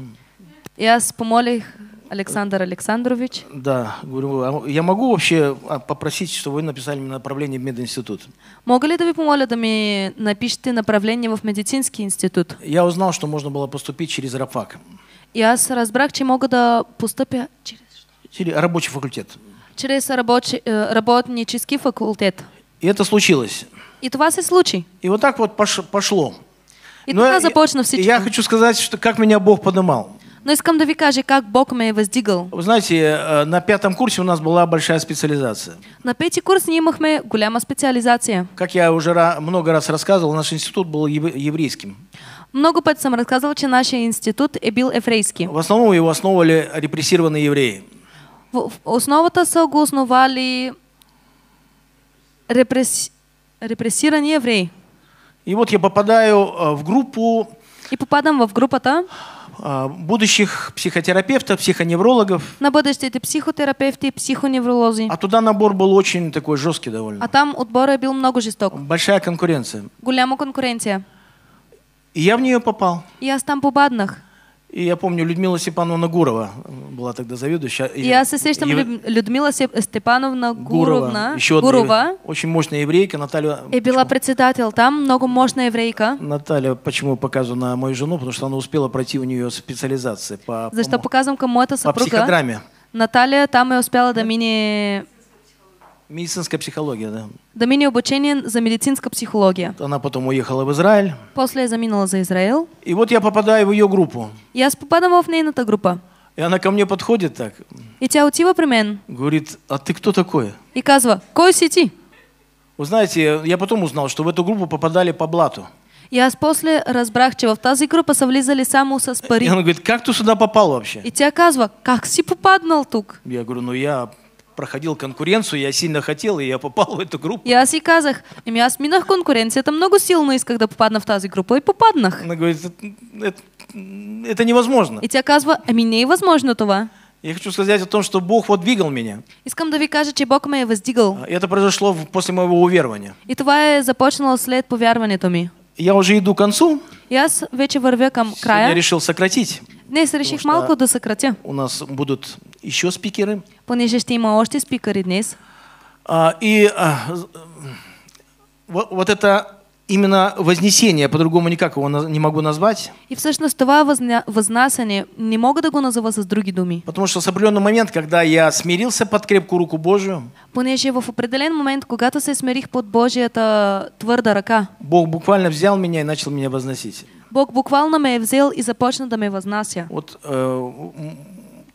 Speaker 2: Я помолих Александр Александрович.
Speaker 1: Да, говорю, а я могу вообще а, попросить, чтобы вы написали мне направление в мединститут?
Speaker 2: Могу ли да вы помоля, да мне
Speaker 1: напишите направление в медицинский институт? Я узнал, что можно было поступить через РАФАК.
Speaker 2: И аз разбрах, че мога да постъпя через...
Speaker 1: Через рабочий факультет.
Speaker 2: Через рабочий, э, работнический
Speaker 1: факультет. И это случилось. И това се случи. И вот так вот пошло. И Но тогда започна всичко. Я хочу сказать, что как меня Бог поднимал. Но из Камдави каже, как Бог меня воздигал. Вы знаете, э, на пятом курсе у нас была большая специализация.
Speaker 2: На пятый курс не имахме голяма специализация.
Speaker 1: Как я уже много раз рассказывал, наш институт был еврейским.
Speaker 2: Много път съм рассказывал, что наш институт е бил
Speaker 1: еврейский. В основном его основали репрессированные евреи.
Speaker 2: В основата са го основали репрес... репрессированные евреи.
Speaker 1: И вот я попадаю э, в группу... И попадам в группата... А, будущих психотерапевтов, психоневрологов. На
Speaker 2: будущее психотерапевти и психоневролози.
Speaker 1: А туда набор был очень такой жесткий довольно. А там отбора был
Speaker 2: много жесток.
Speaker 1: Большая конкуренция.
Speaker 2: Голяма конкуренция.
Speaker 1: И я в нее попал.
Speaker 2: И я там попаднах.
Speaker 1: И я помню, Людмила Степановна Гурова э, была тогда заведующая. я се сещам Ев...
Speaker 2: Людмила Степановна Гуровна. Еще одна Гурова. Евре...
Speaker 1: Очень мощная еврейка. Наталья...
Speaker 2: И была почему? председатель там, много мощная еврейка.
Speaker 1: Наталья, почему показываю на мою жену? Потому что она успела пройти у нее специализации по... За что
Speaker 2: показываем кому это супруга? По психодраме. Наталья там и успела до мини...
Speaker 1: Медицинская психология, да.
Speaker 2: Да мини обучение за медицинская психология.
Speaker 1: Она потом уехала в Израиль.
Speaker 2: После я заминула за Израиль.
Speaker 1: И вот я попадаю в ее группу.
Speaker 2: Я попадала в нее нейната группа.
Speaker 1: И она ко мне подходит так.
Speaker 2: И тебя утила при мен.
Speaker 1: Говорит, а ты кто такой?
Speaker 2: И казва, кой си ти?
Speaker 1: Вы знаете, я потом узнал, что в эту группу попадали по блату.
Speaker 2: Я аз после разбрах, че в тази група совлизали саму со спари. пари. И она
Speaker 1: говорит, как ты сюда попал вообще?
Speaker 2: И тебя казва, как си попаднал тук?
Speaker 1: Я говорю, ну я проходил конкуренцию, я сильно хотел, и я попал в эту группу.
Speaker 2: Я И аз и меня еми аз минах конкуренцията, много сил исках когда попадна в тази група и попаднах.
Speaker 1: Она говорит, это, это невозможно.
Speaker 2: И тя казва, еми не е това.
Speaker 1: Я хочу сказать о том, что Бог вот двигал меня.
Speaker 2: Искам да ви кажа, че Бог ме е въздигал.
Speaker 1: Это произошло после моего уверования.
Speaker 2: И това е започнало след повярването ми.
Speaker 1: Я уже иду к концу.
Speaker 2: Я аз вече вървя към края. Я решил
Speaker 1: сократить.
Speaker 2: Днес реших малко да съкратя.
Speaker 1: У нас будут еще спикеры.
Speaker 2: Понеже ще има още спикери днес.
Speaker 1: А, и а, вот, вот это именно вознесение, по-другому никак его не могу назвать.
Speaker 2: И всъщност това възня, вознасяне не мога да го назова с други думи.
Speaker 1: Потому что с определенный момент, когда я смирился под крепкую руку Божию,
Speaker 2: понеже в определен момент, когда се смирих под Божията твърда рука.
Speaker 1: Бог буквально взял меня и начал меня возносить.
Speaker 2: Бог буквально меня взял и започна да ме възнася.
Speaker 1: Вот э,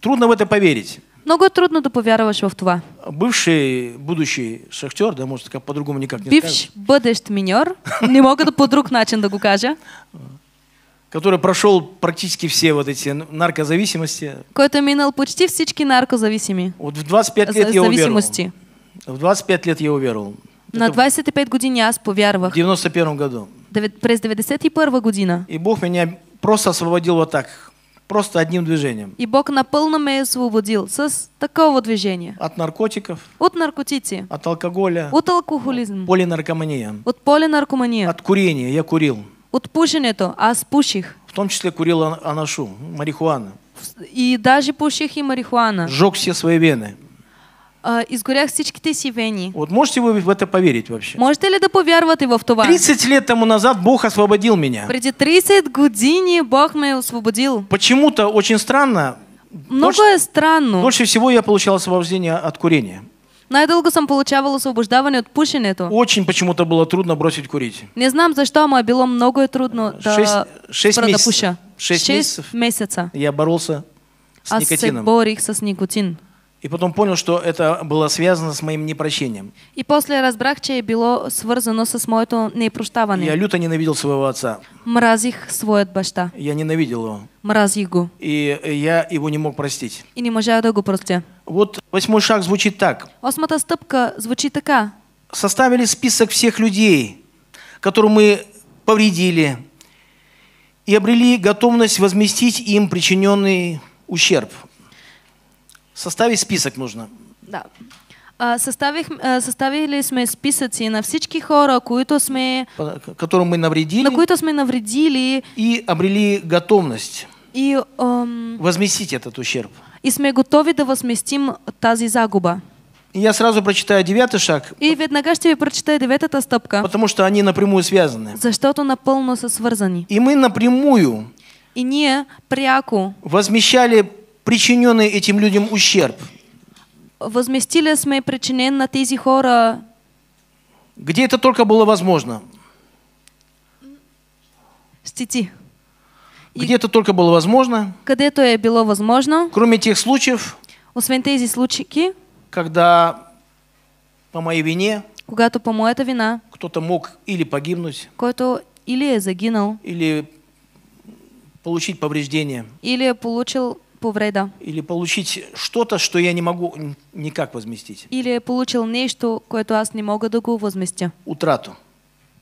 Speaker 1: Трудно в это поверить.
Speaker 2: Много трудно да повярваш в това.
Speaker 1: Бывший, будущий шахтер, да, может, как по-другому никак не Бивш, скажешь.
Speaker 2: бъдещ миньор, не мога да по друг начин да кажа.
Speaker 1: Который прошел практически все вот эти наркозависимости.
Speaker 2: Който минал почти всички наркозависими.
Speaker 1: Вот в 25 лет я уверовал. В 25 лет я уверовал.
Speaker 2: На 25 години аз повярвах. В
Speaker 1: 91 году.
Speaker 2: През 91
Speaker 1: година. И Бог меня просто освободил вот так просто одним движением.
Speaker 2: И Бог наполно меня освободил с такого движения. От наркотиков. От наркотики.
Speaker 1: От алкоголя. От алкоголизма. Полинаркомания. От полинаркомания. От курения. Я курил. От пушения-то, а с пущих. В том числе курил анашу, марихуана. И даже пущих и марихуана. Жег все свои вены. А, изгорях всичките си вени. Вот можете вы в это поверить вообще?
Speaker 2: Можете ли да повярвате в това? 30
Speaker 1: лет тому назад Бог освободил меня.
Speaker 2: Преди 30 години Бог ме освободил.
Speaker 1: Почему-то очень странно. Многое странно. Больше всего я получал освобождение от курения. Най-дълго съм получавал освобождаване от пушенето. Очень почему-то было трудно бросить курить.
Speaker 2: Не знам защо, ама било много е трудно да 6, 6 месяцев. да пуша. 6, 6 месяцев. месяца.
Speaker 1: Я боролся с Аз никотином. Аз се
Speaker 2: борих с никотин.
Speaker 1: И потом понял, что это было связано с моим непрощением.
Speaker 2: И после разбрах, че было свързано с моето непрощаване. Я
Speaker 1: люто ненавидел своего отца.
Speaker 2: Мразих свой от башта.
Speaker 1: Я ненавидел его. Мразих го. И э, я его не мог простить.
Speaker 2: И не можа да го простя.
Speaker 1: Вот восьмой шаг звучит так.
Speaker 2: Осмата стъпка звучит така.
Speaker 1: Составили список всех людей, которым мы повредили, и обрели готовность возместить им причиненный ущерб. Составить список нужно.
Speaker 2: Да. А, съставих, а, съставили на всички хора, които сме...
Speaker 1: Которым мы навредили. На които сме навредили. И обрели готовность.
Speaker 2: И... Ам...
Speaker 1: Возместить этот ущерб.
Speaker 2: И сме готовы, да возместим тази загуба.
Speaker 1: Я сразу прочитаю девятый шаг. И
Speaker 2: веднага ще ви прочитаю девятата стъпка. Потому что они напрямую связаны. Защото напълно са свързани. И
Speaker 1: мы напрямую.
Speaker 2: И ние пряко.
Speaker 1: Возмещали причиненный этим людям ущерб.
Speaker 2: Возместили сме причинен на тези хора.
Speaker 1: Где это только было возможно. Стити. Где это только было возможно.
Speaker 2: Где это е было возможно.
Speaker 1: Кроме тех случаев. Освен тези случаи. Когда по моей вине.
Speaker 2: Когато по моей это вина.
Speaker 1: Кто-то мог или погибнуть. Кто-то или е загинал. Или получить повреждение.
Speaker 2: Или получил никакого
Speaker 1: Или получить что-то, что я не могу никак возместить.
Speaker 2: Или получил нечто, което аз не мога да го возместя. Утрату.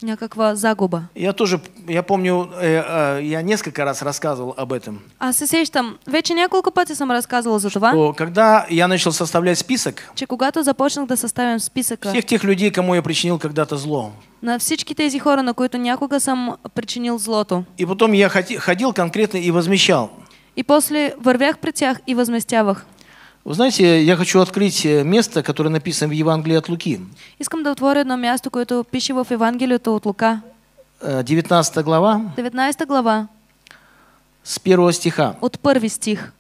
Speaker 2: Някаква загуба.
Speaker 1: Я тоже, я помню, э, а, я несколько раз рассказывал об этом.
Speaker 2: А се сещам, вече няколко пъти съм рассказывал за това. Что,
Speaker 1: когда я начал составлять список,
Speaker 2: че когато започнах да съставям списъка, всех тех
Speaker 1: людей, кому я причинил когда-то зло,
Speaker 2: на всички тези хора, на които някога сам причинил злото.
Speaker 1: И потом я ходил конкретно и возмещал. И после ворвях при тях и возместявах. Вы знаете, я хочу открыть э, место, которое написано в Евангелии от Луки.
Speaker 2: Искам да отворя одно место, которое пишет в Евангелии, Евангелието от Лука.
Speaker 1: 19 э, глава.
Speaker 2: 19 глава.
Speaker 1: С первого стиха.
Speaker 2: От первый стих.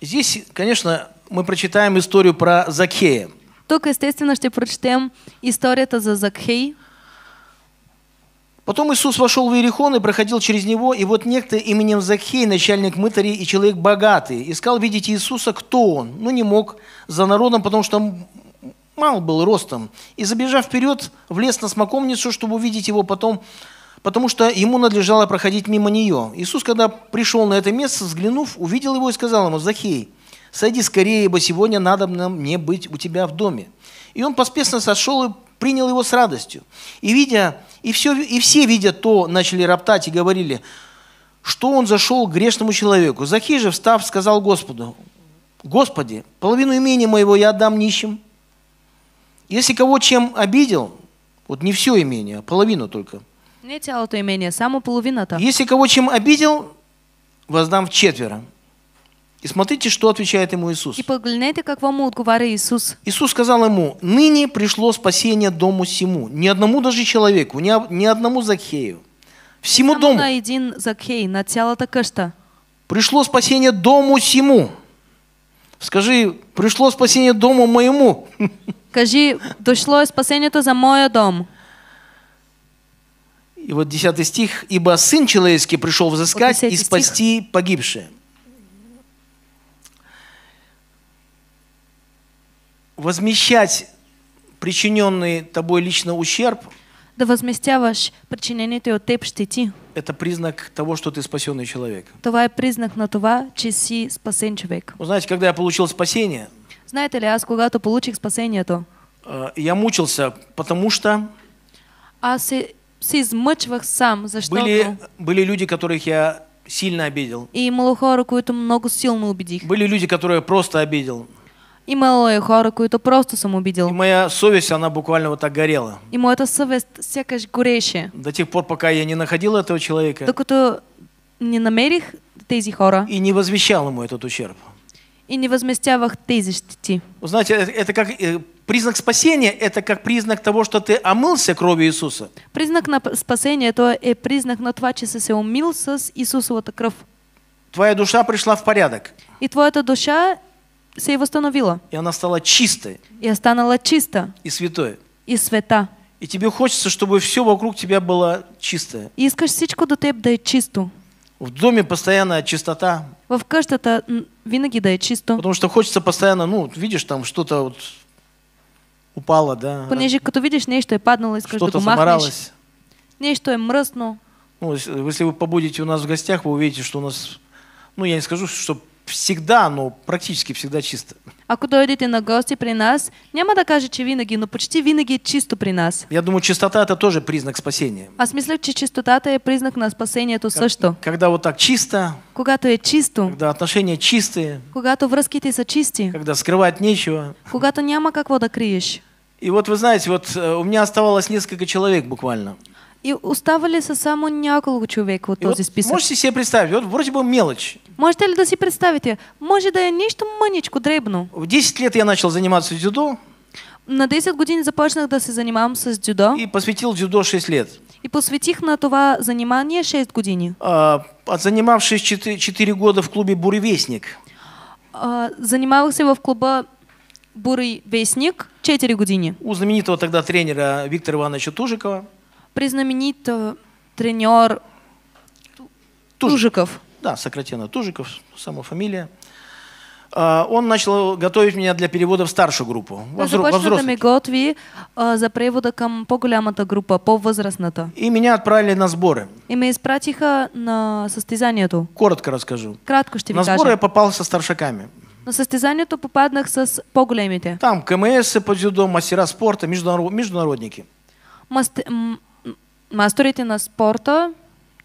Speaker 1: Здесь, конечно, мы прочитаем историю про Закхея.
Speaker 2: Только, естественно, ще прочетем историята за Закхей.
Speaker 1: Потом Иисус вошел в Иерихон и проходил через него, и вот некто именем Захей, начальник мытарей и человек богатый, искал видеть Иисуса, кто он, но ну, не мог за народом, потому что мал был ростом, и, забежав вперед, влез на смоковницу, чтобы увидеть его потом, потому что ему надлежало проходить мимо нее. Иисус, когда пришел на это место, взглянув, увидел его и сказал ему, «Захей, сойди скорее, ибо сегодня надо мне быть у тебя в доме». И он поспешно сошел и принял его с радостью. И, видя, и, все, и все, видя то, начали роптать и говорили, что он зашел к грешному человеку. Захей же, встав, сказал Господу, «Господи, половину имения моего я отдам нищим. Если кого чем обидел, вот не все имение, а половину только».
Speaker 2: Не цялото имение, само половина то
Speaker 1: Если кого чем обидел, воздам в четверо. И смотрите, что отвечает ему Иисус. И поглянете, как вам отговори Иисус. Иисус сказал ему, ныне пришло спасение дому сему, ни одному даже человеку, ни, ни одному Закхею, всему дому. На один Закхей, на тело что? Пришло спасение дому сему. Скажи, пришло спасение дому
Speaker 2: моему. Кажи, дошло спасение то за мой дом.
Speaker 1: И вот 10 стих. «Ибо Сын Человеческий пришел взыскать вот и спасти стих. погибшие». возмещать причиненный тобой лично ущерб да возместяваш причинените от теб щети. Это признак того, что ты спасенный человек. Това е
Speaker 2: признак на това, че си спасен човек.
Speaker 1: Вы знаете, когда я получил спасение,
Speaker 2: Знаете ли, аз когато получих спасението,
Speaker 1: э, я мучился, потому что
Speaker 2: аз си се измъчвах сам, защото были,
Speaker 1: были люди, которых я сильно обидел.
Speaker 2: И имало хора, които много сильно обидих.
Speaker 1: Были люди, которые я просто обидел.
Speaker 2: И моя хора, които просто съм обидел. И
Speaker 1: моя совесть, она буквально вот так горела.
Speaker 2: И моята съвест сякаш гореше.
Speaker 1: До тех пор, пока я не находил этого человека.
Speaker 2: Докато не намерих
Speaker 1: тези хора. И не возвещал ему этот ущерб.
Speaker 2: И не возместявах тези щети.
Speaker 1: Знаете, э, это как э, Признак спасения – это как признак того, что ты омылся кровью Иисуса.
Speaker 2: Признак на спасение – это е признак на това, че си се умил с Иисусовата кръв.
Speaker 1: Твоя душа пришла в порядок.
Speaker 2: И твоята душа се восстановила. И она стала чистой. И стала чиста. И святой. И свята
Speaker 1: И тебе хочется, чтобы все вокруг тебя было чистое. и
Speaker 2: скажешь всичко до теб да е чисто.
Speaker 1: В доме постоянная чистота. во В къщата винаги да е чисто. Потому что хочется постоянно, ну, видишь, там что-то вот упало, да. Понеже
Speaker 2: като видишь нечто и паднуло и скажешь что да го Нечто и мръсно.
Speaker 1: Ну, если вы побудете у нас в гостях, вы увидите, что у нас, ну, я не скажу, что всегда, но ну, практически всегда чисто.
Speaker 2: А куда идете на гости при нас, няма да кажа, че винаги, но почти винаги е чисто при нас.
Speaker 1: Я думаю, чистота это тоже признак спасения.
Speaker 2: А мисля, че чистота это признак на спасение то, спасението
Speaker 1: что? Когда вот так чисто. то есть чисто. Когда отношения чистые.
Speaker 2: Когато връзките са
Speaker 1: сочисти. Когда скрывать нечего.
Speaker 2: Когато няма какво да криеш.
Speaker 1: И вот вы знаете, вот э, у меня оставалось несколько человек буквально.
Speaker 2: И уставали со само няколко човека вот този список. Можете себе
Speaker 1: представить, вот вроде бы мелочь.
Speaker 2: Можете ли да си представите? Може да е нещо мъничко, дребно. В 10 лет я начал заниматься
Speaker 1: дзюдо. На 10 годин започнах да се занимавам
Speaker 2: с дзюдо. И посвятил
Speaker 1: дзюдо 6 лет.
Speaker 2: И посвятих на това занимание 6 години.
Speaker 1: А, занимавшись 4, 4 года в клубе «Буревестник».
Speaker 2: А, занимавался в клуба
Speaker 1: «Буревестник» 4 години. У знаменитого тогда тренера Виктора Ивановича Тужикова
Speaker 2: признаменит тренер
Speaker 1: Туж... Тужиков. Да, Сократена Тужиков, сама фамилия. А, он начал готовить меня для перевода в старшую группу. А Започна да ми
Speaker 2: готви а, за превода към по-голямата группа по возрастната.
Speaker 1: И меня отправили на сборы.
Speaker 2: И мы испратиха на състезанието.
Speaker 1: Коротко расскажу.
Speaker 2: Кратко ще ви На сборы я
Speaker 1: попал со старшаками.
Speaker 2: На състезанието попаднах с по-големите.
Speaker 1: Там КМС по дзюдо, мастера спорта, международники.
Speaker 2: Мастер масторите на спорта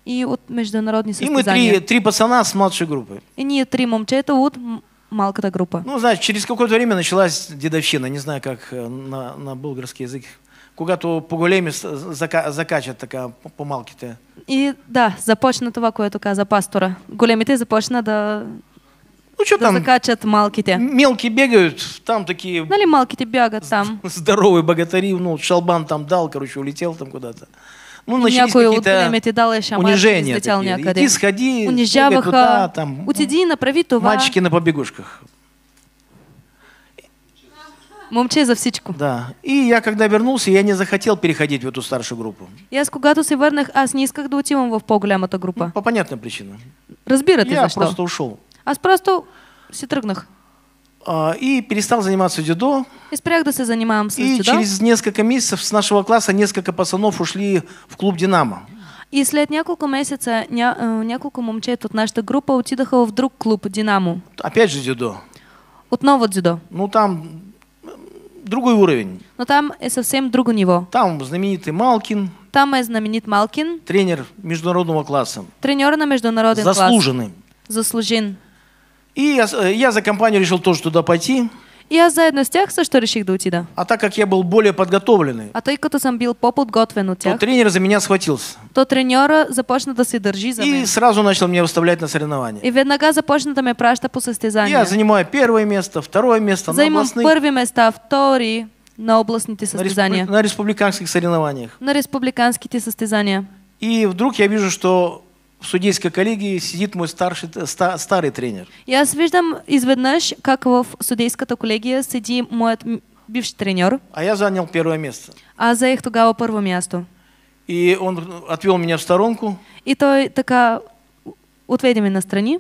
Speaker 2: и от международни състезания. И мы три, три
Speaker 1: пацана с младшей группы.
Speaker 2: И ние три момчета от малката группа.
Speaker 1: Ну, значит, через какое-то время началась дедовщина, не знаю, как э, на, на булгарский язык. Когато поголеми зака, закачат така по малките.
Speaker 2: И да, започна това, което каза пастора. Големите започна да ну, что да там? Закачат малките.
Speaker 1: Мелкие бегают, там такие... Нали
Speaker 2: малките бегают там.
Speaker 1: Здоровые богатыри, ну, шалбан там дал, короче, улетел там куда-то
Speaker 2: ну, начались какие-то унижения. Такие. Иди, сходи, бегай туда, там. Мальчики
Speaker 1: на побегушках. Момче за всичко. Да. И я когда вернулся, я не захотел переходить в эту старшую группу.
Speaker 2: Я с когато се върнах, аз не исках да в по-голямата група. Ну, по понятной причине. Разбирате я защо. Я просто ушел. А с просто си
Speaker 1: а, и перестал заниматься дзюдо.
Speaker 2: И через
Speaker 1: несколько месяцев с нашего класса несколько пацанов ушли в клуб «Динамо».
Speaker 2: И след несколько месяцев несколько э, няколко момчета от нашата група отидаха в друг клуб «Динамо».
Speaker 1: Опять же дюдо.
Speaker 2: Отново дзюдо. Ну там
Speaker 1: другой уровень.
Speaker 2: Но там е совсем друго ниво. Там знаменитый Малкин. Там е знаменит Малкин.
Speaker 1: Тренер международного класса.
Speaker 2: Тренер на международный Заслуженный. класс. Заслуженный. Заслужен.
Speaker 1: И я, э, я за компанию решил тоже туда пойти.
Speaker 2: И аз заедно с тях също реших да отида.
Speaker 1: А так как я был более подготовленный,
Speaker 2: а тъй като съм бил по-подготвен у тях, то тренер
Speaker 1: за меня схватился.
Speaker 2: То тренера започна да се държи
Speaker 1: за мен. И сразу начал меня выставлять на соревнования.
Speaker 2: И веднага започна да ме праща по състезания. Я
Speaker 1: занимаю первое место, второе место Займам на областных. първи
Speaker 2: места, втори на областните състезания. На, республи...
Speaker 1: на республиканских соревнованиях.
Speaker 2: На республиканските състезания.
Speaker 1: И вдруг я вижу, что в судейской коллегии сидит мой старший, ста, старый тренер.
Speaker 2: Я виждам изведнъж как в судейской коллегии сидит мой
Speaker 1: бывший тренер. А я занял первое место.
Speaker 2: А за заех тогава первое место.
Speaker 1: И он отвел меня в сторонку.
Speaker 2: И той такая отведе меня на страни.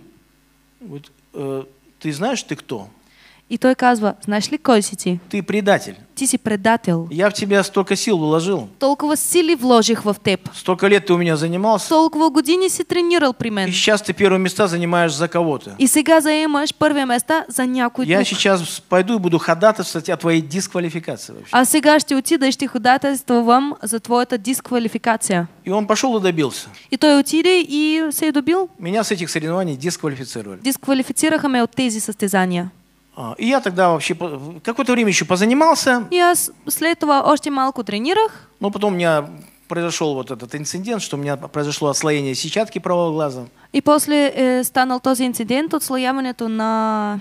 Speaker 1: Вот, э, ты знаешь, ты кто? И той казва, знаеш ли кой Ты предатель. Ти си предатель. Я в тебя столько сил вложил. вас силы вложих в теб. Столько лет ты у меня занимался. Толкова години си тренирал при мен. И сейчас ты первые места занимаешь за кого-то. И
Speaker 2: сега заемаш первые места за някой Я друг.
Speaker 1: сейчас пойду и буду ходатайствовать о твоей дисквалификации вообще.
Speaker 2: А сега ще отида и ще ходатайствувам за твоята дисквалификация.
Speaker 1: И он пошел и добился.
Speaker 2: И той отиде и се е добил.
Speaker 1: Меня с этих соревнований дисквалифицировали.
Speaker 2: Дисквалифицираха ме от тези състезания.
Speaker 1: А, и я тогда вообще какое-то время еще позанимался.
Speaker 2: Я после этого още малку тренировал.
Speaker 1: Но потом у меня произошел вот этот инцидент, что у меня произошло отслоение сетчатки правого глаза.
Speaker 2: И после э, станал тот инцидент то на...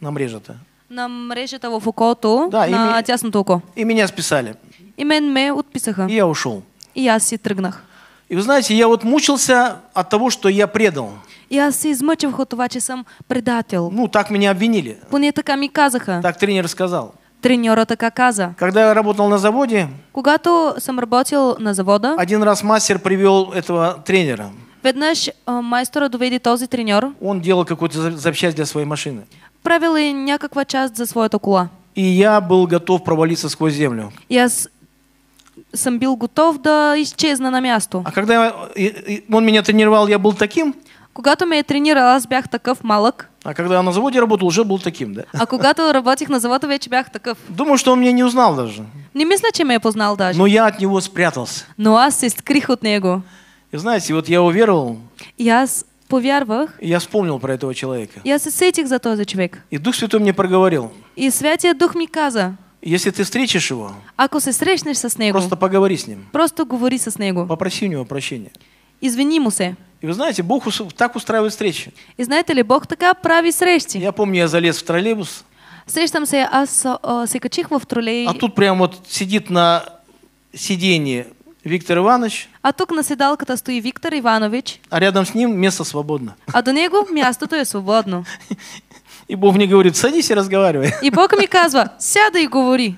Speaker 2: На мреже то. На мреже того
Speaker 1: в то. да, на ми... тясното око. И меня списали. И мен ме отписаха. И я ушел. И я си тръгнах. И вы знаете, я вот мучился от того, что я предал. И аз се
Speaker 2: измъчвах от това, че съм предател. Ну, так меня обвинили. Поне така ми казаха. Так тренер сказал. Тренера така каза.
Speaker 1: Когда я работал на заводе,
Speaker 2: когато съм работил на
Speaker 1: завода, один раз мастер привел этого тренера.
Speaker 2: Веднъж а, майстора доведе този тренер.
Speaker 1: Он делал какую-то запчасть для своей машины.
Speaker 2: Правил и някаква
Speaker 1: част за своята кола. И я был готов провалиться сквозь землю.
Speaker 2: И аз съм бил готов да изчезна на място. А когда он меня тренировал, я был таким? Когато ме е тренирал, аз бях такъв малък.
Speaker 1: А когда на заводе работал, уже был таким, да?
Speaker 2: А когато работих на завода, вече
Speaker 1: бях такъв. Думаю, что он меня не узнал даже.
Speaker 2: Не мисля, че ме е познал даже.
Speaker 1: Но я от него спрятался.
Speaker 2: Но аз се скрих от него.
Speaker 1: И знаете, вот я уверовал.
Speaker 2: И аз повярвах.
Speaker 1: И я вспомнил про этого человека. Я се
Speaker 2: сетих за този човек.
Speaker 1: И Дух Святой мне проговорил.
Speaker 2: И Святия Дух
Speaker 1: ми каза. Если ты встретишь его, Ако се срещнеш с него, просто поговори с ним. Просто говори с него. Попроси у него прощения извини му се. И вы знаете, Бог так устраивает встречи. И знаете ли, Бог такая прави срещи. Я помню, я залез в троллейбус. Срещам се, аз
Speaker 2: а, се качих в троллей? А тут
Speaker 1: прям вот сидит на сиденье Виктор Иванович.
Speaker 2: А тук на седалката стои Виктор Иванович.
Speaker 1: А рядом с ним место свободно.
Speaker 2: А до него мястото е свободно.
Speaker 1: И Бог мне говорит, садись и разговаривай.
Speaker 2: И Бог мне казва, сяда и говори.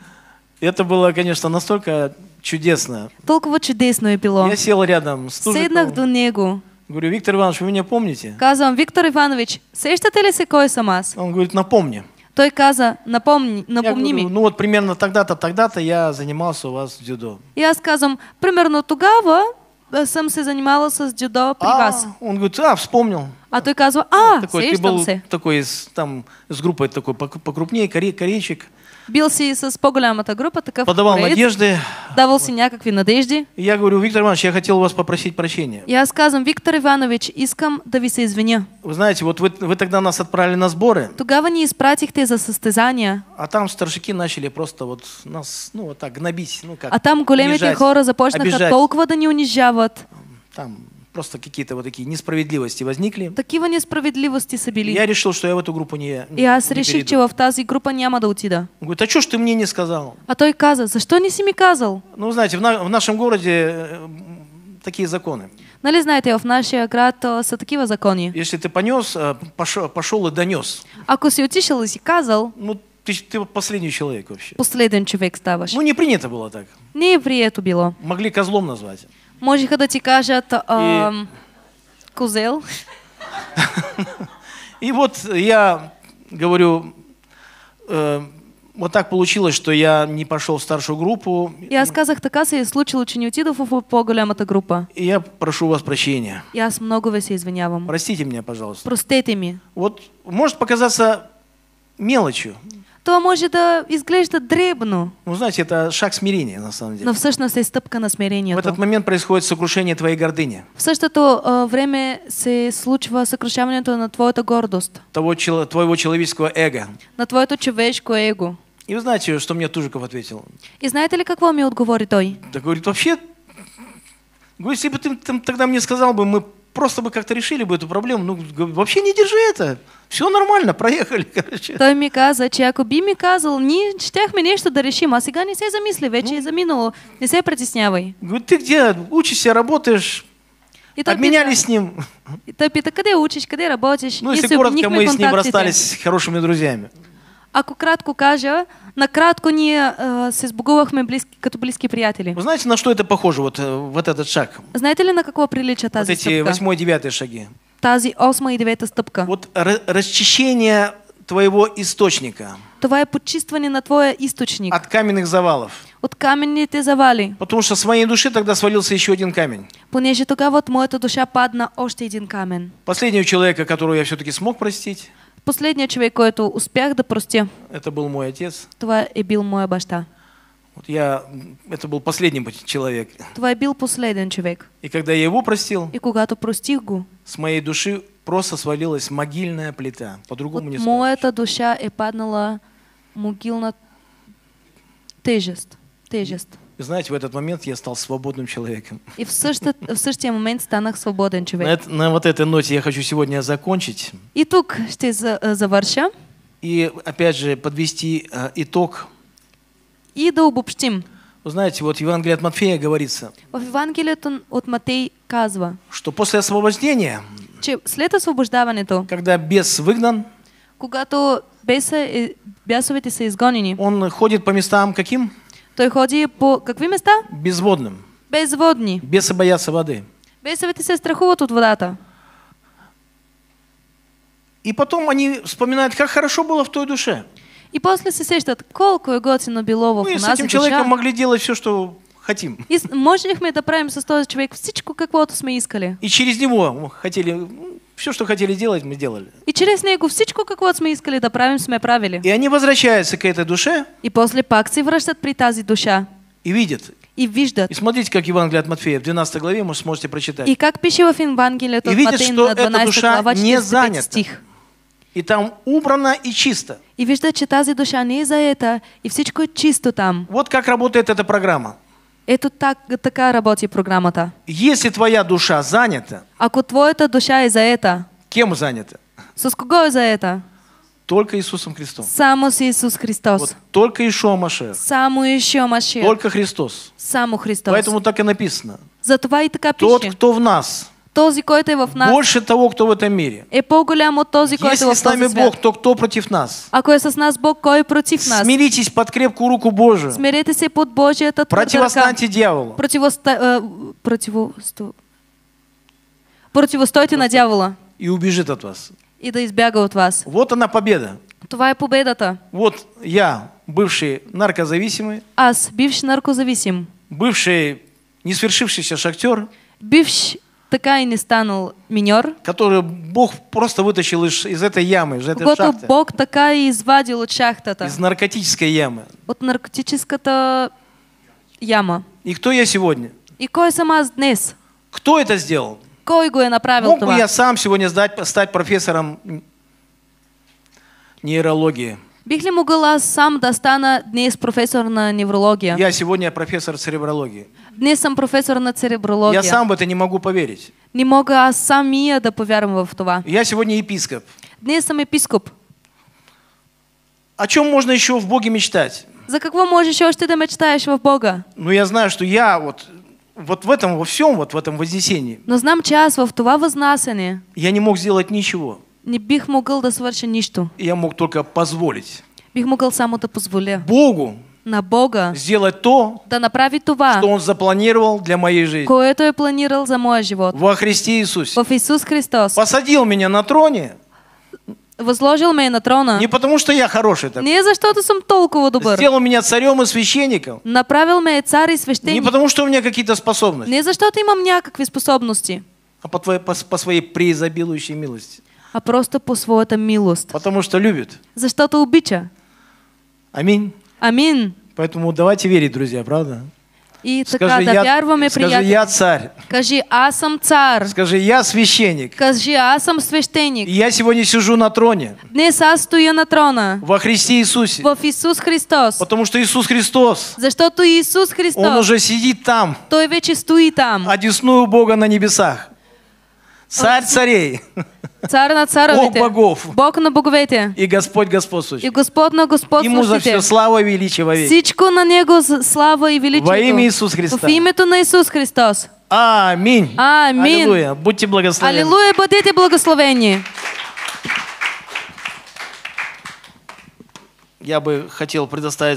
Speaker 1: Это было, конечно, настолько чудесно.
Speaker 2: Толкова чудесное
Speaker 1: било. Я сел рядом с тужиком. Седнах до него. Говорю, Виктор Иванович, вы меня помните?
Speaker 2: Казвам, Виктор Иванович, сещате ли се кой съм аз? Он говорит, напомни. Той каза, напомни, напомни ми. Ну
Speaker 1: вот примерно тогда-то, тогда-то я занимался у вас дзюдо.
Speaker 2: Я аз примерно тогава а, сам се занимался с дзюдо при а, вас.
Speaker 1: Он говорит, а, вспомнил. А той каза а, такой, ты был се. такой, там, с группой такой покрупнее, корейчик.
Speaker 2: Бился и с по-голямата группа, таков Подавал проект, надежды. Давал всякакви надежды.
Speaker 1: И я говорю, Виктор Иванович, я хотел у вас попросить прощения.
Speaker 2: Я сказам, Виктор Иванович, искам да ви се извиня.
Speaker 1: Вы знаете, вот вы, вы тогда нас отправили на сборы.
Speaker 2: Тогава не испратихте за состязания.
Speaker 1: А там старшики начали просто вот нас, ну вот так, гнобить. Ну, как, а там големите унижать, хора започнаха толкова
Speaker 2: да не унижават.
Speaker 1: Там просто какие-то вот такие несправедливости возникли. Такива несправедливости са Я решил, что я в эту группу не Я аз не реших, че в
Speaker 2: тази група няма
Speaker 1: да отида. Он говорит, а что ж ты мне не сказал?
Speaker 2: А то той каза, что не семи ми казал?
Speaker 1: Ну, знаете, в, на, в нашем городе э, такие законы.
Speaker 2: Нали знаете, в нашей град а, са такива закони.
Speaker 1: Если ты понес, а, пошел, пошел и донес.
Speaker 2: Ако си отишел и си казал. Ну,
Speaker 1: ты, ты последний человек вообще.
Speaker 2: Последний человек ставаш. Ну, не принято было так. Не принято было.
Speaker 1: Могли козлом назвать.
Speaker 2: Можеха да ти кажат э, и... козел.
Speaker 1: И вот я говорю, э, вот так получилось, что я не пошел в старшую группу.
Speaker 2: Я сказах така се е что че не отидох в по эта группа. И я
Speaker 1: прошу вас прощения.
Speaker 2: Я с много вас извиняю
Speaker 1: вам. Простите меня, пожалуйста.
Speaker 2: Простите ми.
Speaker 1: Вот может показаться мелочью
Speaker 2: то може да э, изглежда дребно.
Speaker 1: Ну, знаете, это шаг смирения на самом деле. Но
Speaker 2: всъщност е стъпка на смирение.
Speaker 1: В этот момент происходит сокрушение твоей гордыни.
Speaker 2: В същото то э, время се случва съкрушаването на твоята гордост.
Speaker 1: Того, твоего человеческого эго.
Speaker 2: На то человеческое эго.
Speaker 1: И вы знаете, что мне Тужиков ответил?
Speaker 2: И знаете ли, какво ми отговори той?
Speaker 1: Да говорит, вообще, говорит, ну, если бы ты там, тогда мне сказал бы, мы просто бы как-то решили бы эту проблему. Ну, вообще не держи это. Все нормально, проехали, короче.
Speaker 2: Той ми каза, че ако би ми казал, ние щяхме нещо да решим, а сега не се замисли, вече ну. е заминало. Не се притеснявай. Говорит, ты где учишься, работаешь,
Speaker 1: и Обменялись с ним.
Speaker 2: И Топита, когда учишь, когда работаешь? Ну, если, если коротко, мы с ним расстались
Speaker 1: хорошими друзьями.
Speaker 2: Ако кратко кажа, накратко ние а, се сбогувахме близки, като близки приятели. Вы знаете,
Speaker 1: на что это похоже, вот, э, вот этот шаг?
Speaker 2: Знаете ли на какво прилича тази вот эти стъпка? восьмой
Speaker 1: и девятый шаги.
Speaker 2: Тази осма и девета
Speaker 1: стъпка. Вот расчищение твоего источника. Това е почистване на твоя источник. От каменных завалов. От каменните завали. Потому что с моей души тогда свалился еще один камень.
Speaker 2: Понеже тогава от моята душа падна още един камен.
Speaker 1: Последнего человека, которого я все-таки смог простить.
Speaker 2: Последний человек, это успех, да прости.
Speaker 1: Это был мой отец.
Speaker 2: Твой и бил моя башта.
Speaker 1: Вот я, это был последний человек.
Speaker 2: Твой бил последний человек.
Speaker 1: И когда я его простил, и
Speaker 2: когда-то простил его.
Speaker 1: с моей души просто свалилась могильная плита. По-другому вот не скажешь.
Speaker 2: Моя душа и паднула могильная тяжесть. Тяжесть.
Speaker 1: И знаете, в этот момент я стал свободным человеком.
Speaker 2: И в същия, в същия момент станах свободен человек.
Speaker 1: На, на вот этой ноте я хочу сегодня закончить.
Speaker 2: И что ще э, завърша.
Speaker 1: И опять же подвести э, итог. И да обобщим. Вы знаете, вот в Евангелии от Матфея говорится,
Speaker 2: в Евангелии от Матей казва,
Speaker 1: что после освобождения,
Speaker 2: че след освобождаването,
Speaker 1: когда бес выгнан,
Speaker 2: когато беса, э, бясовете са изгонени, он
Speaker 1: ходит по местам каким? Той ходи по какви места? Безводным. Безводни. Бесы боятся воды.
Speaker 2: Бесовете се страхуват от водата.
Speaker 1: И потом они вспоминают, как хорошо было в той душе.
Speaker 2: И после се сещат, колко е готино било в ну, и с этим человеком
Speaker 1: могли делать все, что хотим.
Speaker 2: И можем ли можехме да правим с този човек всичко, каквото сме искали.
Speaker 1: И через него хотели, все, что хотели делать, мы делали.
Speaker 2: И через него всичко, как вот мы искали да правим, мы правили. И они
Speaker 1: возвращаются к этой душе.
Speaker 2: И после пакции се вращат при тази душа.
Speaker 1: И видят. И виждат. И смотрите, как Евангелие от Матфея в 12 главе вы сможете прочитать. И
Speaker 2: как пишет в Евангелии от Матфея на 12 глава 45 стих. И там убрано и чисто. И виждат, че тази душа не за это и всичко чисто там. Вот как работает эта программа. Это так, такая така
Speaker 1: программа-то. Если твоя душа занята,
Speaker 2: ако твоята душа из-за заета,
Speaker 1: кем занята?
Speaker 2: С кого за заета?
Speaker 1: Только Иисусом Христом.
Speaker 2: Само с Иисус Христос. Вот,
Speaker 1: только еще Машех.
Speaker 2: Саму еще Машех. Только
Speaker 1: Христос.
Speaker 2: Саму Христос. Поэтому так и написано. За и така
Speaker 1: пише. Тот, кто в нас
Speaker 2: този, който е в нас, больше
Speaker 1: того, кто в этом мире.
Speaker 2: е по-голям от този, който Если е в с нами Бог,
Speaker 1: то кто против нас?
Speaker 2: Ако е с нас Бог, кой е против нас?
Speaker 1: Смиритесь под крепкую руку Божию.
Speaker 2: Смирете се под Божията твърда Противостаньте дьяволу. Противоста... Противосто... Противостойте на дьявола.
Speaker 1: И убежит от вас.
Speaker 2: И да избяга от вас. Вот
Speaker 1: она победа.
Speaker 2: Това е победата.
Speaker 1: Вот я, бывший наркозависимый. Аз, бивший наркозависим. Бывший несвершившийся шахтер. Бивший Такая і не станув міньор. Который Бог просто вытащил из, из этой ямы, из этой кого шахты. Бог
Speaker 2: такая извадил звадив от шахта. Из
Speaker 1: наркотической ямы.
Speaker 2: От наркотического яма.
Speaker 1: И кто я сегодня?
Speaker 2: И кой сама
Speaker 1: днес? Кто это сделал?
Speaker 2: Кой го я направил Мог бы я
Speaker 1: сам сегодня стать, стать профессором нейрологии?
Speaker 2: Бих ли сам да стана днес професор на неврологии. Я
Speaker 1: сегодня профессор церебрологии.
Speaker 2: Днес сам профессор на церебрология. Я сам
Speaker 1: в это не могу поверить.
Speaker 2: Не могу, а сам я да поверим в това. Я сегодня
Speaker 1: епископ. Днес
Speaker 2: сам епископ.
Speaker 1: О чем можно еще в Боге мечтать?
Speaker 2: За какого можешь еще что да мечтаешь в Бога?
Speaker 1: Ну я знаю, что я вот вот в этом во всем, вот в этом вознесении.
Speaker 2: Но знам час во втува вознасене.
Speaker 1: Я не мог сделать ничего. Не бих могъл да свърша нищо. Я мог только позволить.
Speaker 2: Бих могъл само да позволя.
Speaker 1: Богу на Бога сделать то, да направи това, что Он запланировал для моей жизни. Кое то и планировал за мой живот. Во Христе Иисусе. Во Иисус Христос. Посадил меня на троне.
Speaker 2: Возложил меня на трона.
Speaker 1: Не потому, что я хороший такой.
Speaker 2: Не за что-то сам толково добр. Сделал
Speaker 1: меня царем и священником.
Speaker 2: Направил меня царь и священник. Не потому,
Speaker 1: что у меня какие-то способности.
Speaker 2: Не за что-то имам
Speaker 1: някакви способности. А по, твоей, по, по своей преизобилующей милости а просто по своята милост. Потому что любит.
Speaker 2: Защото обича.
Speaker 1: Аминь. Аминь. Поэтому давайте верить, друзья, правда?
Speaker 2: И скажи, така, да я, вярваме, скажи, приятели. я царь. Кажи, аз сам царь.
Speaker 1: Скажи, я священник.
Speaker 2: Кажи, аз сам священник.
Speaker 1: И я сегодня сижу на троне.
Speaker 2: Днес аз стоя на трона.
Speaker 1: Во Христе Иисусе. Во Иисус Христос. Потому что Иисус Христос.
Speaker 2: За Защото Иисус Христос. Он уже
Speaker 1: сидит там. Той вече стои там. Одесную Бога на небесах. Царь царей.
Speaker 2: Цар на царовете. Бог богов. Бог на боговете.
Speaker 1: И Господь господствующий.
Speaker 2: И Господь на господствующите. Ему за все
Speaker 1: слава и величие вовек.
Speaker 2: Всичко на Него слава и величие. Во имя Иисус Христа. В името на Иисус Христос.
Speaker 1: Аминь.
Speaker 2: Аминь. Аллилуйя.
Speaker 1: Будьте благословенны. Аллилуйя,
Speaker 2: бъдете благословени.
Speaker 1: Я бы хотел предоставить